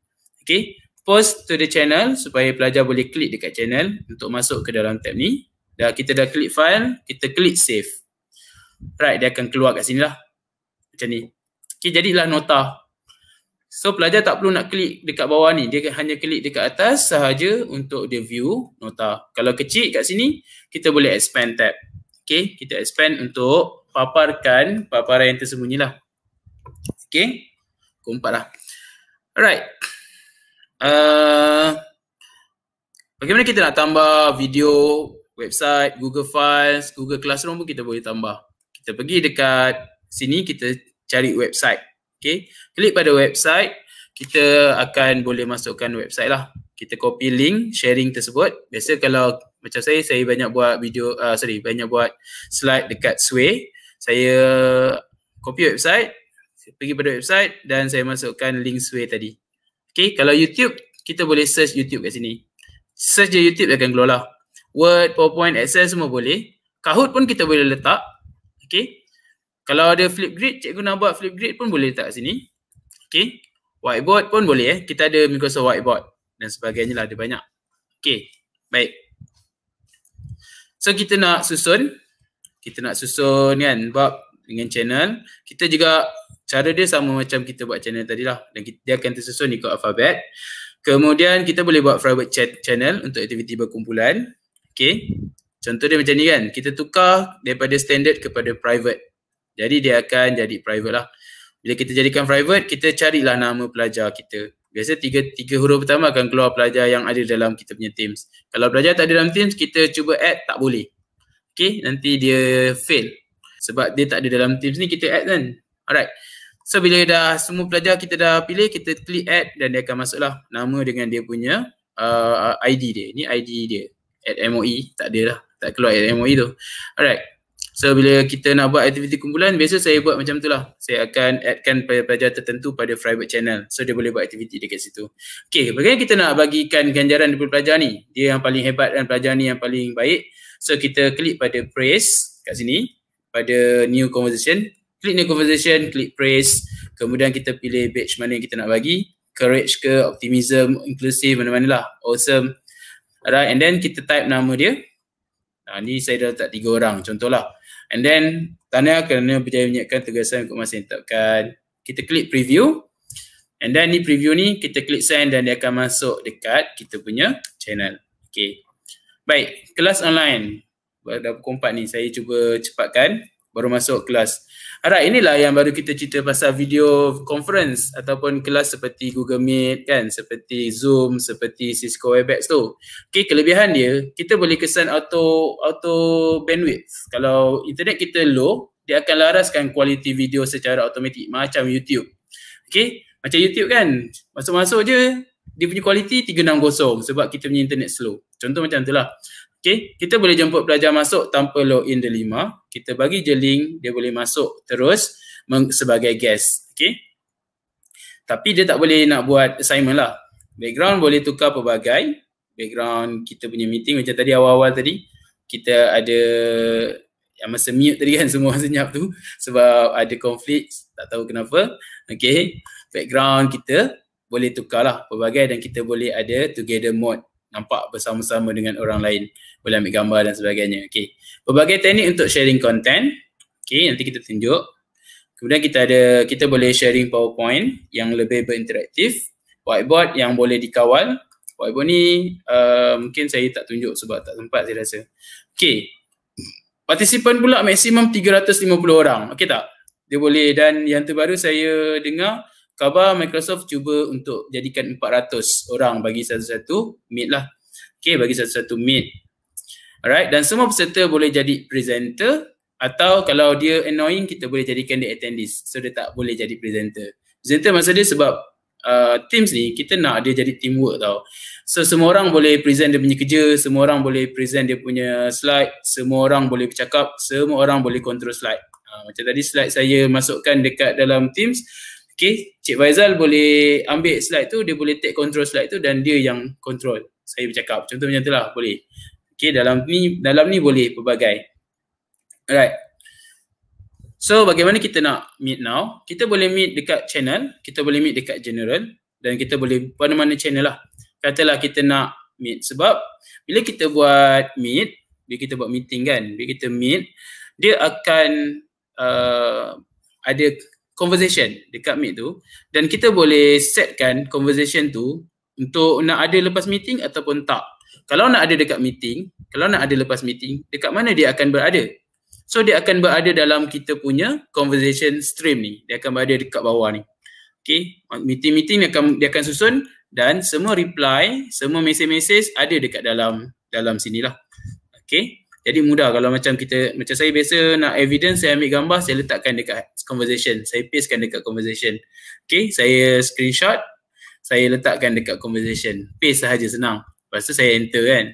Okay, post to the channel supaya pelajar boleh klik dekat channel untuk masuk ke dalam tab ni. Dah kita dah klik file, kita klik save. Right, dia akan keluar kat sini lah. Macam ni. Okay, jadilah nota. So pelajar tak perlu nak klik dekat bawah ni. Dia hanya klik dekat atas sahaja untuk dia view nota. Kalau kecil kat sini, kita boleh expand tab. Okay, kita expand untuk paparkan paparan yang tersembunyi lah. Okay, kumpat lah. Alright, Eh, bagaimana kita nak tambah video, website, Google Files, Google Classroom pun kita boleh tambah. Kita pergi dekat sini, kita cari website. Okay. Klik pada website, kita akan boleh masukkan website lah. Kita copy link sharing tersebut. Biasa kalau macam saya, saya banyak buat video, uh, sorry, banyak buat slide dekat Sway. Saya copy website, saya pergi pada website dan saya masukkan link Sway tadi. Okay, kalau YouTube, kita boleh search YouTube kat sini. Search je YouTube akan keluar lah. Word, PowerPoint, Excel semua boleh. Kahoot pun kita boleh letak. Okay. Kalau ada Flipgrid, cikgu nak buat Flipgrid pun boleh letak sini. Okay. Whiteboard pun boleh eh. Kita ada Microsoft Whiteboard dan sebagainya lah. Ada banyak. Okay. Baik. So kita nak susun. Kita nak susun kan. Sebab dengan channel. Kita juga cara dia sama macam kita buat channel tadi lah dan kita, dia akan tersusun ikut alfabet. Kemudian kita boleh buat private chat channel untuk aktiviti berkumpulan. Okay. Contoh dia macam ni kan. Kita tukar daripada standard kepada private. Jadi dia akan jadi private lah. Bila kita jadikan private, kita carilah nama pelajar kita. Biasa tiga, tiga huruf pertama akan keluar pelajar yang ada dalam kita punya Teams. Kalau pelajar tak ada dalam Teams, kita cuba add tak boleh. Okay, nanti dia fail sebab dia tak ada dalam Teams ni kita add kan. Alright. So bila dah semua pelajar kita dah pilih, kita klik add dan dia akan masuklah nama dengan dia punya uh, ID dia. Ni ID dia. Add MOE. Tak ada lah. Tak keluar at MOE tu. Alright. So bila kita nak buat aktiviti kumpulan, biasa saya buat macam tu lah. Saya akan addkan pelajar tertentu pada private channel. So dia boleh buat aktiviti dekat situ. Okay, bagaimana kita nak bagikan ganjaran daripada pelajar ni? Dia yang paling hebat dan pelajar ni yang paling baik. So kita klik pada praise kat sini pada new conversation klik new conversation klik praise kemudian kita pilih badge mana yang kita nak bagi courage ke optimism inclusive mana-mana lah awesome alright and then kita type nama dia uh, ni saya dah letak tiga orang contohlah and then tanya kerana berjaya menyiapkan tugasan untuk masa yang tetapkan kita klik preview and then ni preview ni kita klik send dan dia akan masuk dekat kita punya channel okay Baik, kelas online dah pukul 4 ni saya cuba cepatkan baru masuk kelas. Alright inilah yang baru kita cerita pasal video conference ataupun kelas seperti Google Meet kan seperti Zoom seperti Cisco Webex tu. Okay kelebihan dia kita boleh kesan auto auto bandwidth. Kalau internet kita low dia akan laraskan kualiti video secara automatik macam YouTube. Okay macam YouTube kan masuk-masuk je dia punya kualiti 360 sebab kita punya internet slow. Contoh macam tu lah. Okay, kita boleh jemput pelajar masuk tanpa login delima. Kita bagi je link, dia boleh masuk terus sebagai guest. Okay. Tapi dia tak boleh nak buat assignment lah. Background boleh tukar pelbagai. Background kita punya meeting macam tadi awal-awal tadi. Kita ada yang masa mute tadi kan semua senyap tu. Sebab ada konflik. Tak tahu kenapa. Okay. Background kita boleh tukar lah pelbagai dan kita boleh ada together mode nampak bersama-sama dengan orang lain boleh ambil gambar dan sebagainya okey pelbagai teknik untuk sharing content okey nanti kita tunjuk kemudian kita ada kita boleh sharing powerpoint yang lebih berinteraktif whiteboard yang boleh dikawal whiteboard ni uh, mungkin saya tak tunjuk sebab tak sempat saya rasa okey Partisipan pula maksimum 350 orang. Okey tak? Dia boleh dan yang terbaru saya dengar khabar Microsoft cuba untuk jadikan 400 orang bagi satu-satu meet lah. Okay, bagi satu-satu meet. Alright, dan semua peserta boleh jadi presenter atau kalau dia annoying, kita boleh jadikan dia attendees. So, dia tak boleh jadi presenter. Presenter masa dia sebab uh, teams ni, kita nak dia jadi teamwork tau. So, semua orang boleh present dia punya kerja, semua orang boleh present dia punya slide, semua orang boleh bercakap, semua orang boleh control slide. Uh, macam tadi slide saya masukkan dekat dalam teams, Okay, Cik Faizal boleh ambil slide tu, dia boleh take control slide tu dan dia yang control saya bercakap. Contoh macam itulah boleh. Okay, dalam ni dalam ni boleh pelbagai. Alright. So bagaimana kita nak meet now? Kita boleh meet dekat channel, kita boleh meet dekat general dan kita boleh mana-mana channel lah. Katalah kita nak meet sebab bila kita buat meet, bila kita buat meeting kan, bila kita meet, dia akan uh, ada conversation dekat meet tu dan kita boleh setkan conversation tu untuk nak ada lepas meeting ataupun tak. Kalau nak ada dekat meeting, kalau nak ada lepas meeting, dekat mana dia akan berada? So dia akan berada dalam kita punya conversation stream ni. Dia akan berada dekat bawah ni. Okay, meeting-meeting dia dia akan susun dan semua reply, semua mesej-mesej ada dekat dalam dalam sini lah. Okay. Jadi mudah kalau macam kita, macam saya biasa nak evidence, saya ambil gambar, saya letakkan dekat conversation. Saya pastekan dekat conversation. Okay, saya screenshot, saya letakkan dekat conversation. Paste sahaja senang. Lepas tu saya enter kan.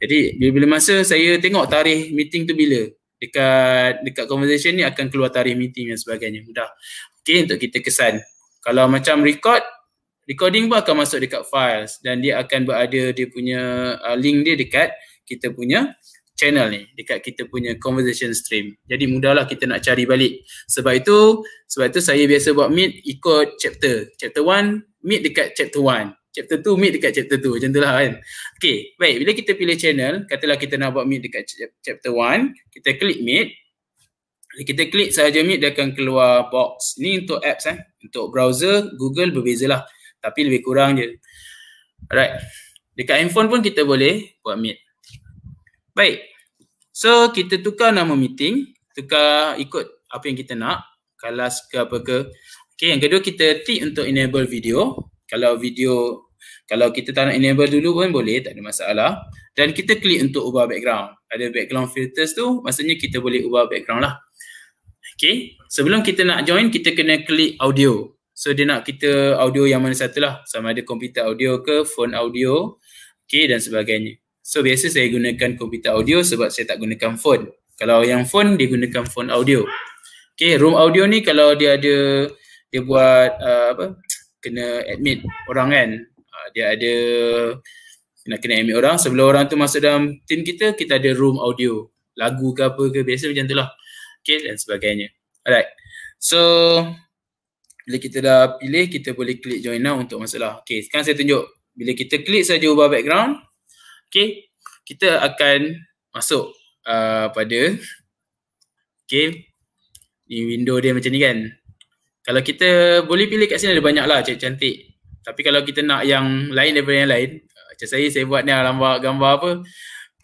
Jadi bila-bila masa saya tengok tarikh meeting tu bila. Dekat dekat conversation ni akan keluar tarikh meeting dan sebagainya. Mudah. Okay, untuk kita kesan. Kalau macam record, recording pun akan masuk dekat files dan dia akan berada dia punya uh, link dia dekat kita punya channel ni dekat kita punya conversation stream. Jadi mudahlah kita nak cari balik. Sebab itu, sebab itu saya biasa buat meet ikut chapter. Chapter 1, meet dekat chapter 1. Chapter 2, meet dekat chapter 2. Macam itulah kan. Okay, baik. Bila kita pilih channel, katalah kita nak buat meet dekat chapter 1, kita klik meet. Kita klik saja meet, dia akan keluar box. Ni untuk apps eh. Untuk browser, Google berbezalah. Tapi lebih kurang je. Alright. Dekat handphone pun kita boleh buat meet. Baik. So kita tukar nama meeting, tukar ikut apa yang kita nak, kelas ke apa ke. Okey, yang kedua kita tick untuk enable video. Kalau video kalau kita tak nak enable dulu pun boleh, tak ada masalah. Dan kita klik untuk ubah background. Ada background filters tu, maksudnya kita boleh ubah background lah. Okay, sebelum kita nak join, kita kena klik audio. So dia nak kita audio yang mana satulah. Sama ada komputer audio ke, phone audio, okay dan sebagainya. So biasa saya gunakan komputer audio sebab saya tak gunakan phone. Kalau yang phone dia gunakan phone audio. Okay, room audio ni kalau dia ada dia buat uh, apa? kena admit orang kan. Uh, dia ada kena kena admit orang sebelum orang tu masuk dalam team kita, kita ada room audio. Lagu ke apa ke biasa macam tu lah. Okay dan sebagainya. Alright. So bila kita dah pilih, kita boleh klik join now untuk masalah. Okay, sekarang saya tunjuk. Bila kita klik saja ubah background, Okay, kita akan masuk uh, pada Okay, ni window dia macam ni kan Kalau kita boleh pilih kat sini ada banyak lah cantik-cantik Tapi kalau kita nak yang lain daripada yang lain uh, Macam saya, saya buat ni ah, lambat gambar apa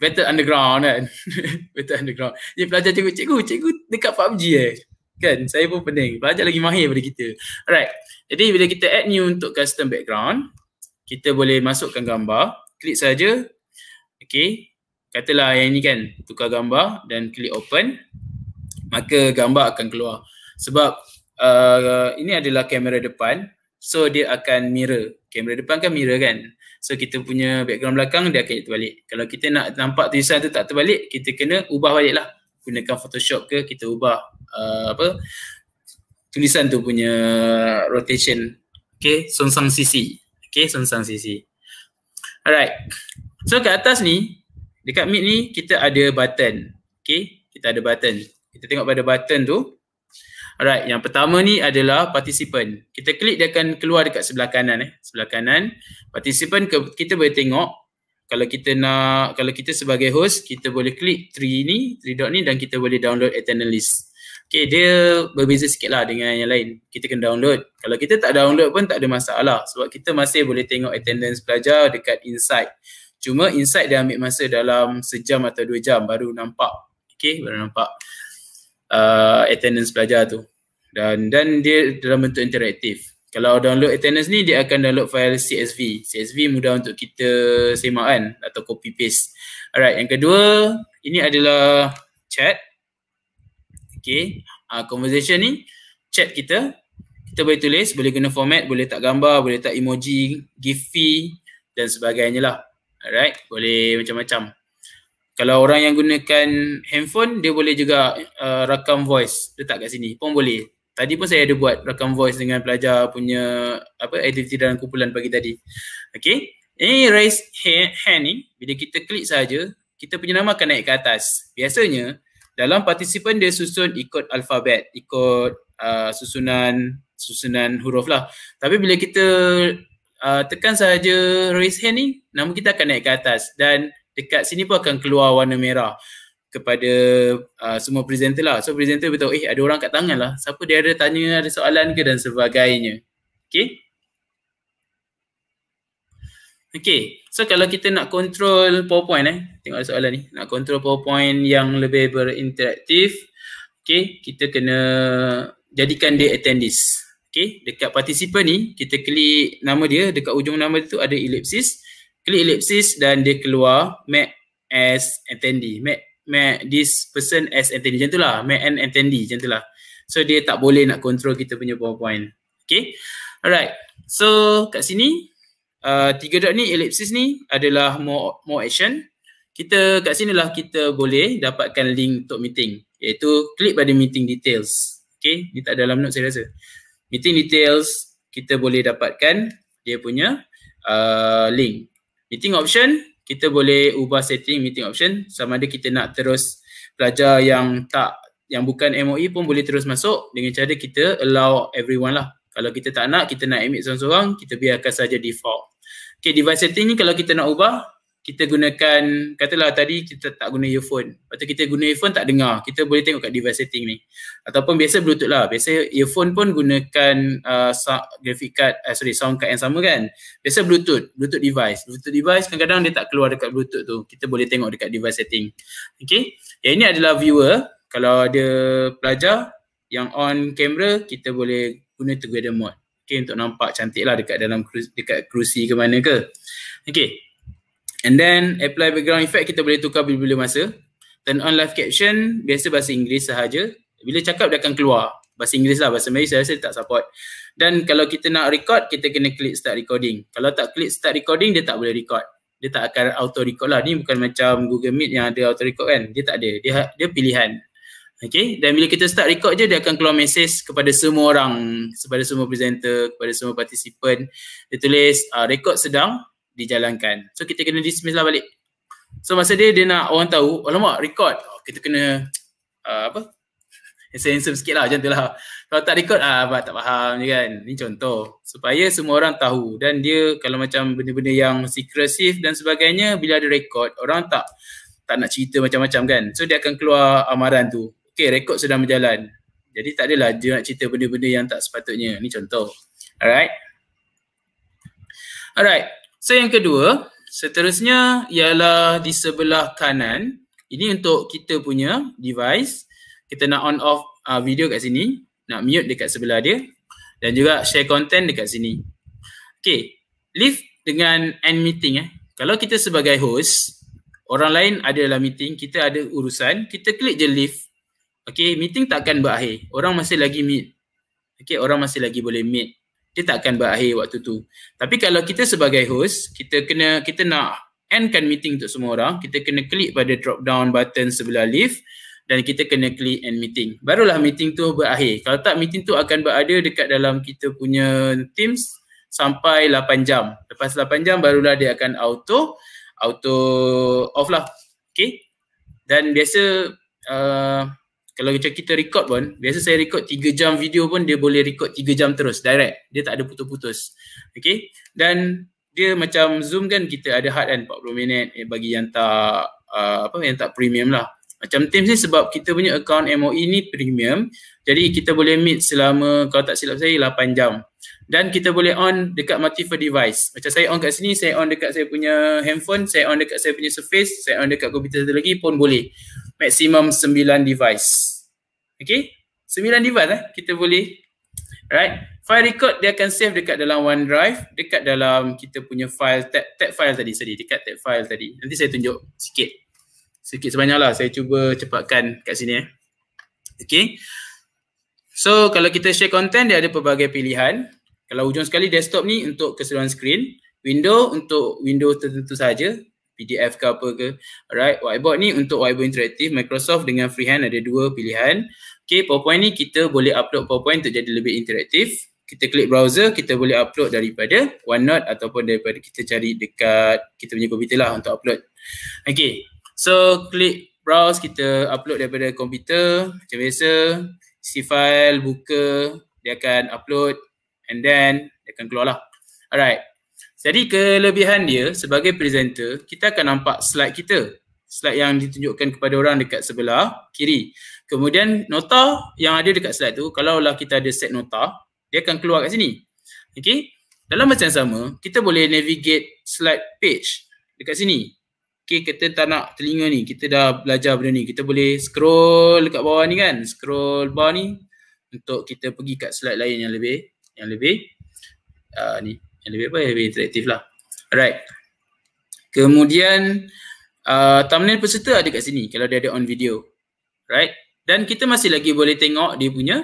Better Underground kan Better Underground Dia pelajar cikgu, cikgu, cikgu dekat PUBG eh Kan, saya pun pening, pelajar lagi mahir daripada kita Alright, jadi bila kita add new untuk custom background Kita boleh masukkan gambar Klik saja Okay. Katalah yang ni kan tukar gambar dan klik open. Maka gambar akan keluar. Sebab uh, ini adalah kamera depan. So dia akan mirror. Kamera depan kan mirror kan. So kita punya background belakang dia akan terbalik. Kalau kita nak nampak tulisan tu tak terbalik, kita kena ubah balik lah. Gunakan Photoshop ke kita ubah uh, apa tulisan tu punya rotation. Okay, sonsang sisi. Okay, sonsang sisi. Alright. So kat atas ni, dekat mid ni kita ada button. Okay, kita ada button. Kita tengok pada button tu. Alright, yang pertama ni adalah participant. Kita klik dia akan keluar dekat sebelah kanan eh. Sebelah kanan. Participant ke, kita boleh tengok. Kalau kita nak, kalau kita sebagai host, kita boleh klik three ni, three dot ni dan kita boleh download attendance list. Okay, dia berbeza sikit lah dengan yang lain. Kita kena download. Kalau kita tak download pun tak ada masalah sebab kita masih boleh tengok attendance pelajar dekat inside. Cuma insight dia ambil masa dalam sejam atau dua jam baru nampak. Okay, baru nampak uh, attendance pelajar tu. Dan dan dia dalam bentuk interaktif. Kalau download attendance ni, dia akan download file CSV. CSV mudah untuk kita semak kan atau copy paste. Alright, yang kedua, ini adalah chat. Okay, uh, conversation ni, chat kita. Kita boleh tulis, boleh guna format, boleh tak gambar, boleh tak emoji, gif dan sebagainya lah. Alright, boleh macam-macam. Kalau orang yang gunakan handphone, dia boleh juga uh, rakam voice letak kat sini pun boleh. Tadi pun saya ada buat rakam voice dengan pelajar punya apa aktiviti dalam kumpulan pagi tadi. Okay, ini raise hand, hand ni, bila kita klik saja, kita punya nama akan naik ke atas. Biasanya, dalam partisipan dia susun ikut alfabet, ikut uh, susunan susunan huruf lah. Tapi bila kita uh, tekan saja, raise hand ni nama kita akan naik ke atas dan dekat sini pun akan keluar warna merah kepada uh, semua presenter lah. So presenter beritahu eh ada orang kat tangan lah. Siapa dia ada tanya ada soalan ke dan sebagainya. Okay. Okay. So kalau kita nak control PowerPoint eh. Tengok ada soalan ni. Nak control PowerPoint yang lebih berinteraktif. Okay. Kita kena jadikan dia attendees. Okay, dekat participant ni kita klik nama dia dekat ujung nama dia tu ada ellipsis. Klik ellipsis dan dia keluar met as attendee. Met, met this person as attendee. Macam tu lah. Met an attendee. Macam tu lah. So dia tak boleh nak control kita punya powerpoint. Okay. Alright. So kat sini uh, tiga dot ni ellipsis ni adalah more more action. Kita kat sini lah kita boleh dapatkan link untuk meeting. Iaitu klik pada meeting details. Okay. Ni tak dalam note saya rasa meeting details kita boleh dapatkan dia punya uh, link. Meeting option kita boleh ubah setting meeting option sama ada kita nak terus pelajar yang tak yang bukan MOE pun boleh terus masuk dengan cara kita allow everyone lah. Kalau kita tak nak kita nak admit seorang-seorang kita biarkan saja default. Okay device setting ni kalau kita nak ubah kita gunakan katalah tadi kita tak guna earphone lepas tu kita guna earphone tak dengar kita boleh tengok kat device setting ni ataupun biasa bluetooth lah biasa earphone pun gunakan uh, graphic card uh, sorry sound card yang sama kan biasa bluetooth bluetooth device bluetooth device kadang-kadang dia tak keluar dekat bluetooth tu kita boleh tengok dekat device setting okey yang ini adalah viewer kalau ada pelajar yang on camera kita boleh guna together mode okey untuk nampak cantik lah dekat dalam dekat kerusi ke mana ke okey And then apply background effect kita boleh tukar bila-bila masa. Turn on live caption, biasa bahasa Inggeris sahaja. Bila cakap dia akan keluar. Bahasa Inggeris lah, bahasa Melayu saya rasa tak support. Dan kalau kita nak record, kita kena klik start recording. Kalau tak klik start recording, dia tak boleh record. Dia tak akan auto record lah. Ni bukan macam Google Meet yang ada auto record kan. Dia tak ada. Dia, dia pilihan. Okay, dan bila kita start record je, dia akan keluar message kepada semua orang, kepada semua presenter, kepada semua participant. Dia tulis uh, record sedang, dijalankan. So kita kena dismiss lah balik. So masa dia dia nak orang tahu, alamak record. Oh, kita kena uh, apa? Handsome-handsome sikit lah macam tu lah. Kalau tak record, ah, abang tak faham je kan. Ni contoh. Supaya semua orang tahu. Dan dia kalau macam benda-benda yang secretive dan sebagainya, bila ada record, orang tak tak nak cerita macam-macam kan. So dia akan keluar amaran tu. Okay, record sedang berjalan. Jadi tak adalah dia nak cerita benda-benda yang tak sepatutnya. Ni contoh. Alright. Alright. So yang kedua, seterusnya ialah di sebelah kanan. Ini untuk kita punya device. Kita nak on off uh, video kat sini, nak mute dekat sebelah dia dan juga share content dekat sini. Okay, leave dengan end meeting eh. Kalau kita sebagai host, orang lain ada dalam meeting, kita ada urusan, kita klik je leave. Okay, meeting takkan berakhir. Orang masih lagi meet. Okay, orang masih lagi boleh meet dia tak akan berakhir waktu tu. Tapi kalau kita sebagai host, kita kena kita nak endkan meeting untuk semua orang, kita kena klik pada drop down button sebelah lift dan kita kena klik end meeting. Barulah meeting tu berakhir. Kalau tak meeting tu akan berada dekat dalam kita punya Teams sampai 8 jam. Lepas 8 jam barulah dia akan auto auto off lah. Okay. Dan biasa uh, kalau macam kita record pun biasa saya record 3 jam video pun dia boleh record 3 jam terus direct dia tak ada putus-putus okay? dan dia macam zoom kan kita ada hard kan 40 minit eh, bagi yang tak uh, apa yang tak premium lah macam Teams ni sebab kita punya account MOE ni premium jadi kita boleh meet selama kalau tak silap saya 8 jam dan kita boleh on dekat multiple device. Macam saya on kat sini, saya on dekat saya punya handphone, saya on dekat saya punya surface, saya on dekat komputer satu lagi pun boleh. Maximum sembilan device. Okay? Sembilan device eh? kita boleh. Right? File record dia akan save dekat dalam OneDrive, dekat dalam kita punya file, tab, tab file tadi tadi, dekat tab file tadi. Nanti saya tunjuk sikit. Sikit sebanyak lah, saya cuba cepatkan kat sini eh. Okay? So kalau kita share content dia ada pelbagai pilihan kalau hujung sekali desktop ni untuk keseluruhan screen window untuk window tertentu saja PDF ke apa ke alright whiteboard ni untuk whiteboard interaktif Microsoft dengan freehand ada dua pilihan okay powerpoint ni kita boleh upload powerpoint untuk jadi lebih interaktif kita klik browser kita boleh upload daripada OneNote ataupun daripada kita cari dekat kita punya komputer lah untuk upload okay so klik browse kita upload daripada komputer macam biasa C file buka dia akan upload and then dia akan keluar lah. Alright. Jadi kelebihan dia sebagai presenter, kita akan nampak slide kita. Slide yang ditunjukkan kepada orang dekat sebelah kiri. Kemudian nota yang ada dekat slide tu, lah kita ada set nota, dia akan keluar kat sini. Okay. Dalam macam sama, kita boleh navigate slide page dekat sini. Okay, kita tak nak telinga ni. Kita dah belajar benda ni. Kita boleh scroll dekat bawah ni kan. Scroll bawah ni untuk kita pergi kat slide lain yang lebih yang lebih uh, ni yang lebih apa yang lebih interaktif lah alright kemudian uh, thumbnail peserta ada kat sini kalau dia ada on video right dan kita masih lagi boleh tengok dia punya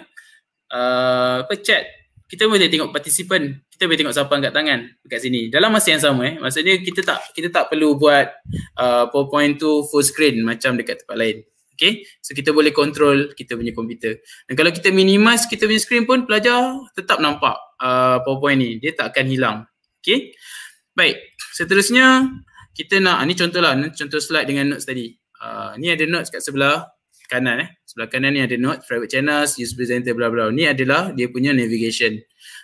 uh, apa chat kita boleh tengok participant kita boleh tengok siapa angkat tangan dekat sini dalam masa yang sama eh maksudnya kita tak kita tak perlu buat uh, powerpoint tu full screen macam dekat tempat lain Okay, so kita boleh control kita punya komputer. Dan kalau kita minimize kita punya screen pun pelajar tetap nampak uh, PowerPoint ni. Dia tak akan hilang. Okay, baik. Seterusnya, kita nak, ah, ni contoh lah, contoh slide dengan notes tadi. Uh, ni ada notes kat sebelah kanan eh. Sebelah kanan ni ada notes, private channels, use presenter, bla bla. Ni adalah dia punya navigation.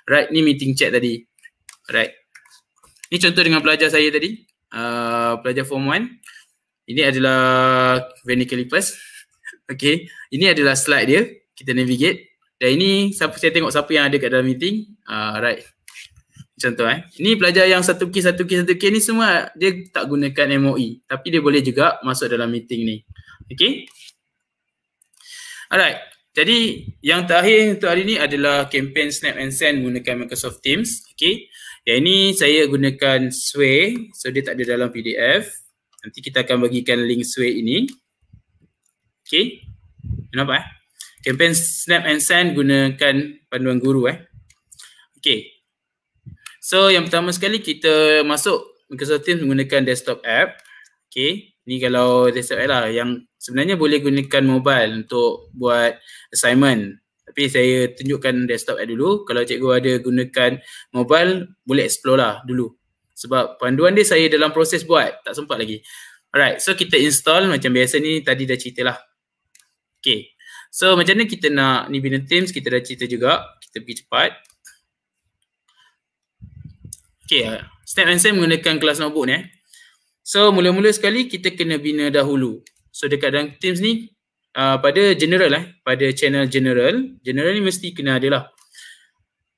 Right, ni meeting chat tadi. Right. Ni contoh dengan pelajar saya tadi. Uh, pelajar form 1. Ini adalah vernacular Okay, ini adalah slide dia. Kita navigate. Dan ini siapa saya tengok siapa yang ada kat dalam meeting. Alright. Ah, Contoh eh. Ini pelajar yang satu key, satu key, satu key ni semua dia tak gunakan MOE. Tapi dia boleh juga masuk dalam meeting ni. Okay. Alright. Jadi yang terakhir untuk hari ni adalah campaign Snap and Send menggunakan Microsoft Teams. Okay. Yang ini saya gunakan Sway. So dia tak ada dalam PDF. Nanti kita akan bagikan link Sway ini. Okay. Nampak eh? Campaign snap and send gunakan panduan guru eh. Okay. So yang pertama sekali kita masuk Microsoft Teams menggunakan desktop app. Okay. Ni kalau desktop app lah yang sebenarnya boleh gunakan mobile untuk buat assignment. Tapi saya tunjukkan desktop app dulu. Kalau cikgu ada gunakan mobile boleh explore lah dulu. Sebab panduan dia saya dalam proses buat. Tak sempat lagi. Alright. So kita install macam biasa ni tadi dah cerita lah. Okay. So macam mana kita nak ni bina teams kita dah cerita juga. Kita pergi cepat. Okay. Eh. step and same menggunakan kelas notebook ni eh. So mula-mula sekali kita kena bina dahulu. So dekat dalam teams ni uh, pada general eh. Pada channel general. General ni mesti kena ada lah.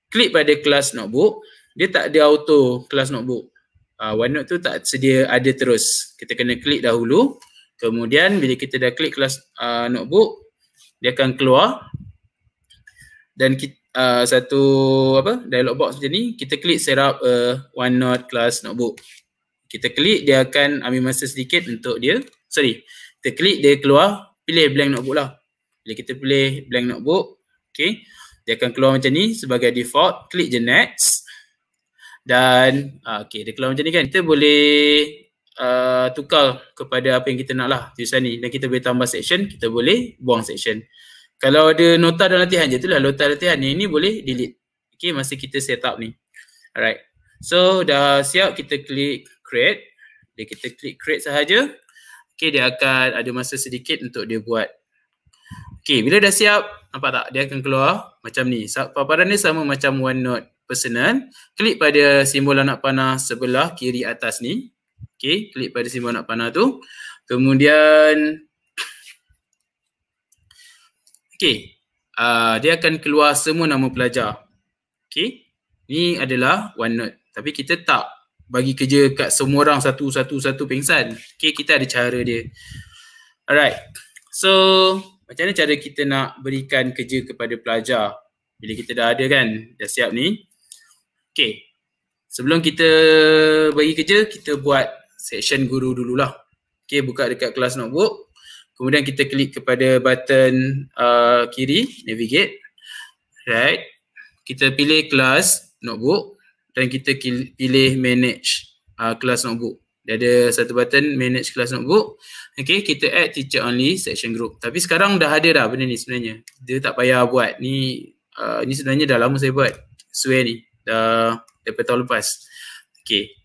Klik pada kelas notebook. Dia tak ada auto kelas notebook. Uh, OneNote tu tak sedia ada terus. Kita kena klik dahulu. Kemudian bila kita dah klik kelas uh, notebook, dia akan keluar dan kita, uh, satu apa dialog box macam ni, kita klik set up a OneNote class notebook. Kita klik, dia akan ambil masa sedikit untuk dia, sorry, kita klik dia keluar, pilih blank notebook lah. Bila kita pilih blank notebook, okay, dia akan keluar macam ni sebagai default, klik je next. Dan, uh, okay, dia keluar macam ni kan, kita boleh uh, tukar kepada apa yang kita nak lah tulisan ni dan kita boleh tambah section kita boleh buang section kalau ada nota dan latihan je tu lah nota latihan yang ni boleh delete okay masa kita set up ni alright so dah siap kita klik create dia kita klik create sahaja okay dia akan ada masa sedikit untuk dia buat okay bila dah siap nampak tak dia akan keluar macam ni paparan ni sama macam OneNote personal klik pada simbol anak panah sebelah kiri atas ni Okay, klik pada simbol anak panah tu. Kemudian, okay, uh, ah, dia akan keluar semua nama pelajar. Okay, ni adalah OneNote. Tapi kita tak bagi kerja kat semua orang satu-satu-satu pingsan. Okay, kita ada cara dia. Alright, so macam mana cara kita nak berikan kerja kepada pelajar? Bila kita dah ada kan, dah siap ni. Okay, sebelum kita bagi kerja, kita buat section guru dululah. Okey, buka dekat kelas notebook. Kemudian kita klik kepada button uh, kiri, navigate. Right. Kita pilih kelas notebook dan kita pilih manage uh, kelas notebook. Dia ada satu button manage kelas notebook. Okey, kita add teacher only section group. Tapi sekarang dah ada dah benda ni sebenarnya. Dia tak payah buat. Ni uh, ni sebenarnya dah lama saya buat. Swear ni. Dah daripada tahun lepas. Okay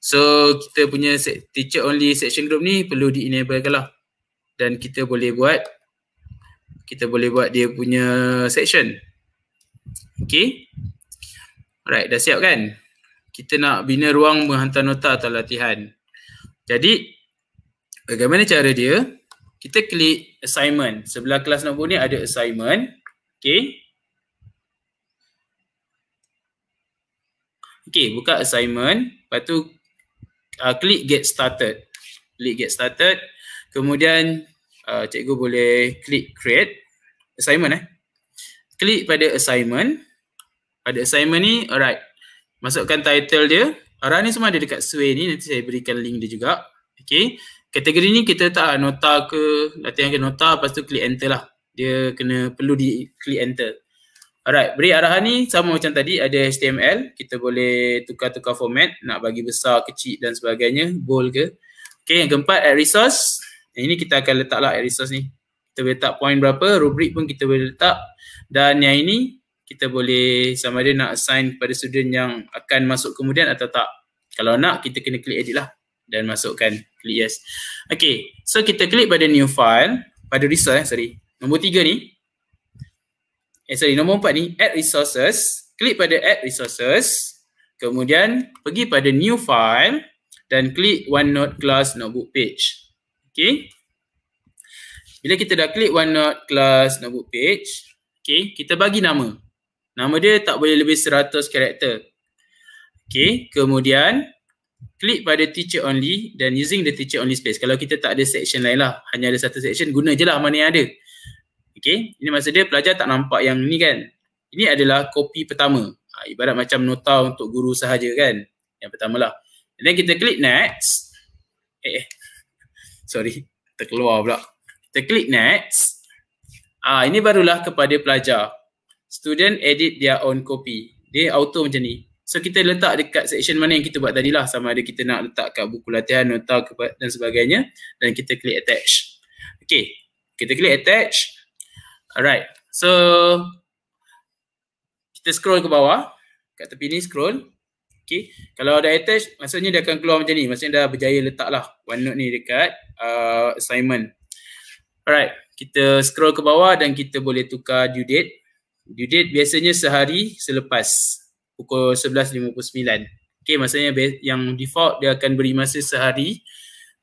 So kita punya teacher only section group ni perlu di enable lah dan kita boleh buat kita boleh buat dia punya section. Okay. Alright, dah siap kan? Kita nak bina ruang menghantar nota atau latihan. Jadi, bagaimana cara dia? Kita klik assignment. Sebelah kelas notebook ni ada assignment. Okay. Okay, buka assignment. Lepas tu uh, ah, klik get started. Klik get started. Kemudian uh, cikgu boleh klik create assignment eh. Klik pada assignment. Pada assignment ni alright. Masukkan title dia. Arah ni semua ada dekat sway ni. Nanti saya berikan link dia juga. Okay. Kategori ni kita tak nota ke latihan ke nota. Lepas tu klik enter lah. Dia kena perlu di klik enter. Alright, beri arahan ni sama macam tadi ada HTML, kita boleh tukar-tukar format, nak bagi besar, kecil dan sebagainya, bold ke. Okay, yang keempat add resource. Yang ini kita akan letaklah add resource ni. Kita boleh letak point berapa, rubrik pun kita boleh letak. Dan yang ini kita boleh sama ada nak assign kepada student yang akan masuk kemudian atau tak. Kalau nak, kita kena klik edit lah dan masukkan. Klik yes. Okay, so kita klik pada new file, pada resource eh, sorry. Nombor tiga ni, eh sorry nombor empat ni add resources, klik pada add resources, kemudian pergi pada new file dan klik OneNote class notebook page. Okay. Bila kita dah klik OneNote class notebook page, okay, kita bagi nama. Nama dia tak boleh lebih 100 karakter. Okay, kemudian klik pada teacher only dan using the teacher only space. Kalau kita tak ada section lain lah, hanya ada satu section, guna je lah mana yang ada. Okay, ini maksud dia pelajar tak nampak yang ni kan. Ini adalah kopi pertama. Ha, ibarat macam nota untuk guru sahaja kan. Yang pertama lah. then kita klik next. Eh, eh. sorry. Terkeluar pula. Kita klik next. Ah, ha, ini barulah kepada pelajar. Student edit their own copy. Dia auto macam ni. So kita letak dekat section mana yang kita buat tadi lah sama ada kita nak letak kat buku latihan, nota dan sebagainya dan kita klik attach. Okay, kita klik attach. Alright. So kita scroll ke bawah. Kat tepi ni scroll. Okay. Kalau ada attach maksudnya dia akan keluar macam ni. Maksudnya dah berjaya letak lah OneNote ni dekat uh, assignment. Alright. Kita scroll ke bawah dan kita boleh tukar due date. Due date biasanya sehari selepas pukul 11.59. Okay. Maksudnya yang default dia akan beri masa sehari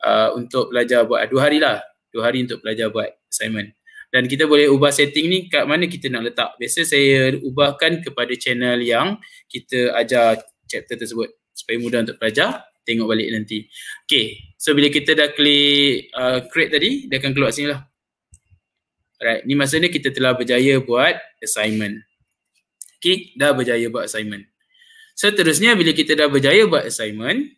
uh, untuk pelajar buat. Dua hari lah. Dua hari untuk pelajar buat assignment dan kita boleh ubah setting ni kat mana kita nak letak. Biasa saya ubahkan kepada channel yang kita ajar chapter tersebut supaya mudah untuk pelajar tengok balik nanti. Okay, so bila kita dah klik uh, create tadi, dia akan keluar sini lah. Alright, ni maksudnya kita telah berjaya buat assignment. Okay, dah berjaya buat assignment. Seterusnya bila kita dah berjaya buat assignment,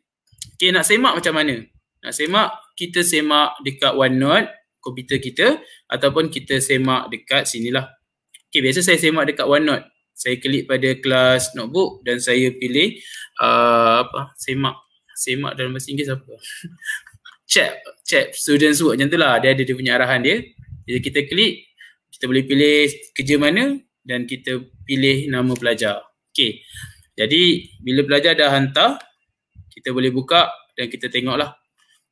okay nak semak macam mana? Nak semak, kita semak dekat OneNote komputer kita ataupun kita semak dekat sini lah. Okey, biasa saya semak dekat OneNote. Saya klik pada kelas notebook dan saya pilih uh, apa? Semak. Semak dalam bahasa Inggeris apa? chat, chat students work macam lah. Dia ada dia punya arahan dia. Jadi kita klik, kita boleh pilih kerja mana dan kita pilih nama pelajar. Okey. Jadi bila pelajar dah hantar, kita boleh buka dan kita tengoklah.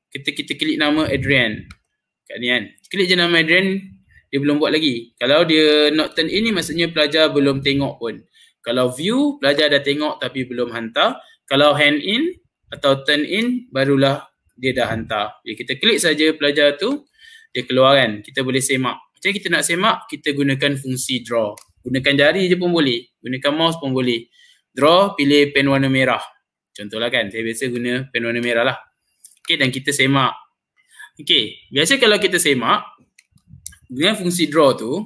Kita kita klik nama Adrian kat ni kan. Klik je nama Adrian, dia belum buat lagi. Kalau dia not turn in ni maksudnya pelajar belum tengok pun. Kalau view, pelajar dah tengok tapi belum hantar. Kalau hand in atau turn in, barulah dia dah hantar. Jadi ya, kita klik saja pelajar tu, dia keluar kan. Kita boleh semak. Macam kita nak semak, kita gunakan fungsi draw. Gunakan jari je pun boleh. Gunakan mouse pun boleh. Draw, pilih pen warna merah. Contohlah kan, saya biasa guna pen warna merah lah. Okay, dan kita semak. Okey, biasa kalau kita semak dengan fungsi draw tu,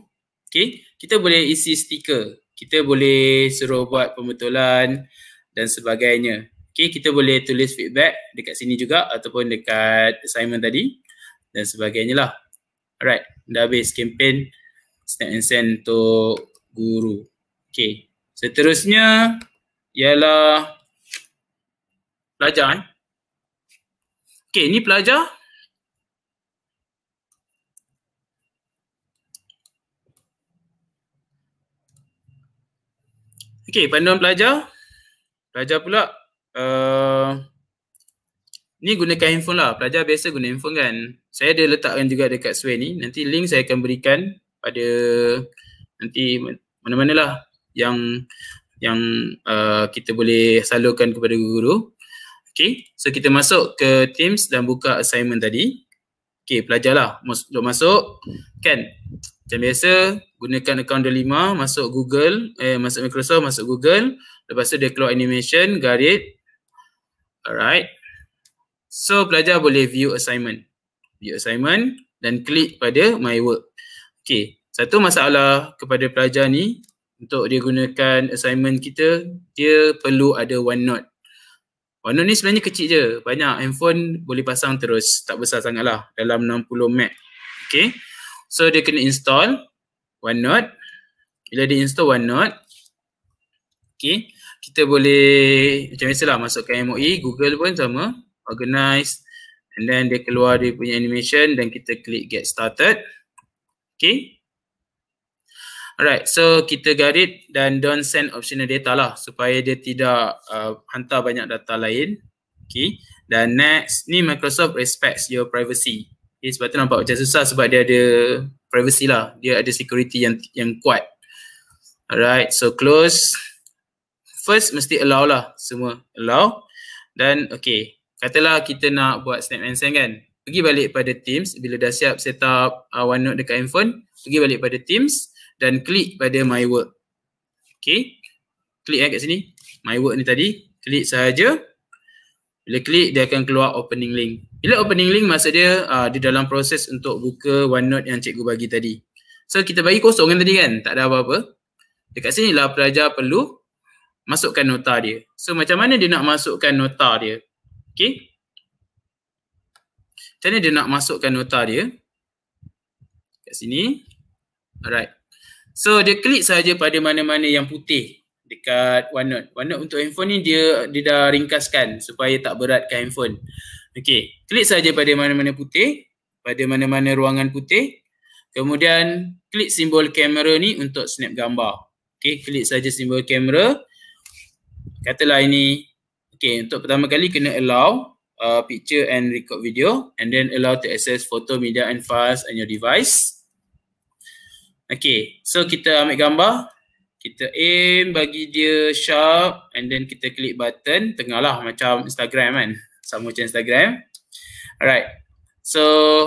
okey, kita boleh isi stiker, kita boleh suruh buat pembetulan dan sebagainya. Okey, kita boleh tulis feedback dekat sini juga ataupun dekat assignment tadi dan sebagainya lah. Alright, dah habis campaign snap and send untuk guru. Okey, seterusnya ialah pelajar. Eh. Okey, ni pelajar. Okey, panduan pelajar. Pelajar pula. Uh, ni gunakan handphone lah. Pelajar biasa guna handphone kan. Saya ada letakkan juga dekat sway ni. Nanti link saya akan berikan pada nanti mana-mana lah yang yang uh, kita boleh salurkan kepada guru-guru. Okay, so kita masuk ke Teams dan buka assignment tadi. Okay, pelajar lah. Mas- masuk. Kan? Macam biasa, gunakan account Delima, masuk Google, eh masuk Microsoft, masuk Google. Lepas tu dia keluar animation, garit, Alright. So pelajar boleh view assignment. View assignment dan klik pada my work. Okay. Satu masalah kepada pelajar ni untuk dia gunakan assignment kita, dia perlu ada OneNote. OneNote ni sebenarnya kecil je. Banyak handphone boleh pasang terus. Tak besar sangat lah. Dalam 60 Mac. Okay. So dia kena install. OneNote. Bila di install OneNote, okay, kita boleh macam biasalah masukkan MOE, Google pun sama, organize and then dia keluar dia punya animation dan kita klik get started. Okay. Alright, so kita garit dan don't send optional data lah supaya dia tidak uh, hantar banyak data lain. Okay, dan next ni Microsoft respects your privacy. Okay, sebab tu nampak macam susah sebab dia ada privacy lah. Dia ada security yang yang kuat. Alright, so close. First mesti allow lah semua allow. Dan okay, katalah kita nak buat snap and send kan. Pergi balik pada Teams bila dah siap set up uh, OneNote dekat handphone. Pergi balik pada Teams dan klik pada My Work. Okay, klik eh kat sini. My Work ni tadi. Klik sahaja. Bila klik dia akan keluar opening link. Bila opening link maksud dia uh, di dalam proses untuk buka OneNote yang cikgu bagi tadi. So kita bagi kosong kan tadi kan? Tak ada apa-apa. Dekat sini lah pelajar perlu masukkan nota dia. So macam mana dia nak masukkan nota dia? Okay. Macam mana dia nak masukkan nota dia? Dekat sini. Alright. So dia klik saja pada mana-mana yang putih dekat OneNote. OneNote untuk handphone ni dia dia dah ringkaskan supaya tak beratkan handphone. Okey, klik saja pada mana-mana putih, pada mana-mana ruangan putih. Kemudian klik simbol kamera ni untuk snap gambar. Okey, klik saja simbol kamera. Katalah ini okey, untuk pertama kali kena allow uh, picture and record video and then allow to access photo media and files on your device. Okey, so kita ambil gambar kita aim bagi dia sharp and then kita klik button tengahlah macam Instagram kan sama macam Instagram alright so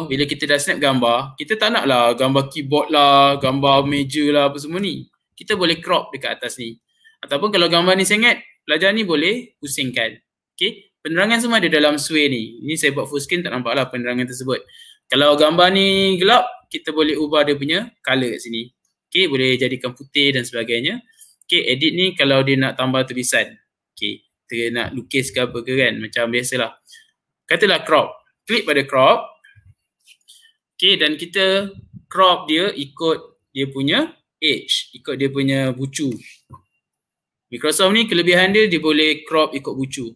bila kita dah snap gambar kita tak nak lah gambar keyboard lah gambar meja lah apa semua ni kita boleh crop dekat atas ni ataupun kalau gambar ni sengat, pelajar ni boleh pusingkan okay penerangan semua ada dalam sway ni Ini saya buat full screen tak nampak lah penerangan tersebut kalau gambar ni gelap kita boleh ubah dia punya color kat sini Okay, boleh jadikan putih dan sebagainya. Okay, edit ni kalau dia nak tambah tulisan. Okay, dia nak lukis ke apa ke kan, macam biasalah. Katalah crop. Klik pada crop. Okay, dan kita crop dia ikut dia punya age, ikut dia punya bucu. Microsoft ni kelebihan dia, dia boleh crop ikut bucu.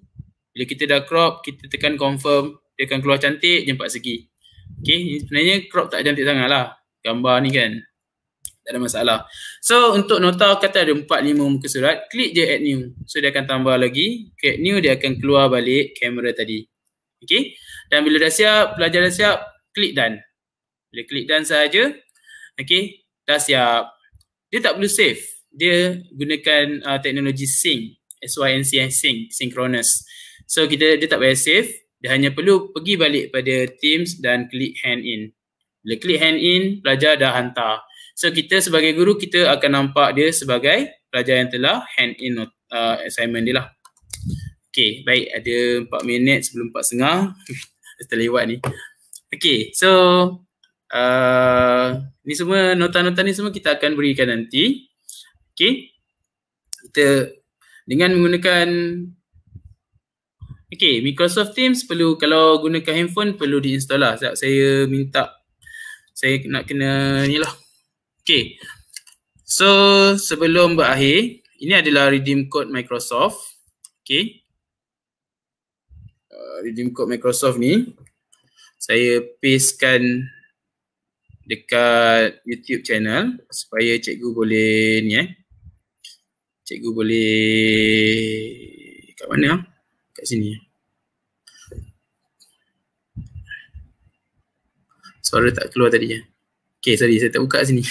Bila kita dah crop, kita tekan confirm, dia akan keluar cantik je empat segi. Okay, sebenarnya crop tak cantik sangat lah. Gambar ni kan tak ada masalah. So untuk nota kata ada 4 5 muka surat, klik je add new. So dia akan tambah lagi, klik okay, new dia akan keluar balik kamera tadi. Okay. Dan bila dah siap, pelajar dah siap, klik dan. Bila klik dan saja, okay, dah siap. Dia tak perlu save. Dia gunakan uh, teknologi sync, SYNC sync, synchronous. So kita dia tak payah save, dia hanya perlu pergi balik pada Teams dan klik hand in. Bila klik hand in, pelajar dah hantar. So kita sebagai guru kita akan nampak dia sebagai pelajar yang telah hand in uh, assignment dia lah. Okay baik ada empat minit sebelum 4 setengah. Terlewat ni. Okay so uh, ni semua nota-nota ni semua kita akan berikan nanti. Okay. Kita dengan menggunakan Okay, Microsoft Teams perlu kalau gunakan handphone perlu diinstal lah. Sebab saya minta saya nak kena ni lah. Okay. So sebelum berakhir, ini adalah redeem code Microsoft. Okay. Uh, redeem code Microsoft ni. Saya pastekan dekat YouTube channel supaya cikgu boleh ni eh. Cikgu boleh kat mana? Kat sini. Eh. Suara tak keluar tadi ya. Eh. Okay, sorry. Saya tak buka sini.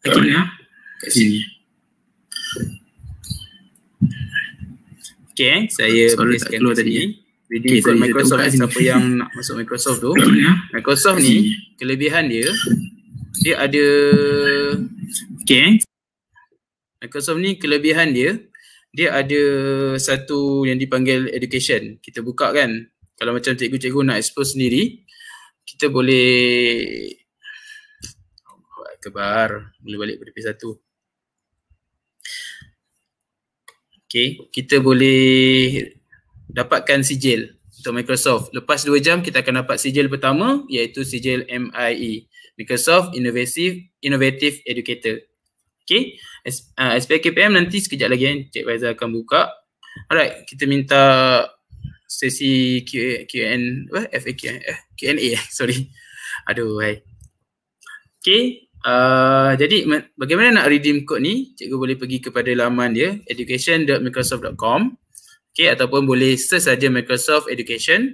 okay. Ha? Kat sini. Okay, saya boleh scan keluar tadi. Jadi eh. Microsoft sini. siapa yang nak masuk Microsoft tu. Ha? Microsoft ni kelebihan dia dia ada okay. Microsoft ni kelebihan dia dia ada satu yang dipanggil education. Kita buka kan. Kalau macam cikgu-cikgu nak expose sendiri kita boleh Kebar, mula balik pada pihak satu Okay, kita boleh dapatkan sijil untuk Microsoft. Lepas 2 jam kita akan dapat sijil pertama iaitu sijil MIE. Microsoft Innovative, Innovative Educator. Okay, uh, SPKPM nanti sekejap lagi kan Cik Faizal akan buka. Alright, kita minta sesi QN, apa? FAQ, eh, QNA, sorry. Aduh, hai. Okay, Uh, jadi bagaimana nak redeem code ni? Cikgu boleh pergi kepada laman dia education.microsoft.com. okay ataupun boleh search saja Microsoft Education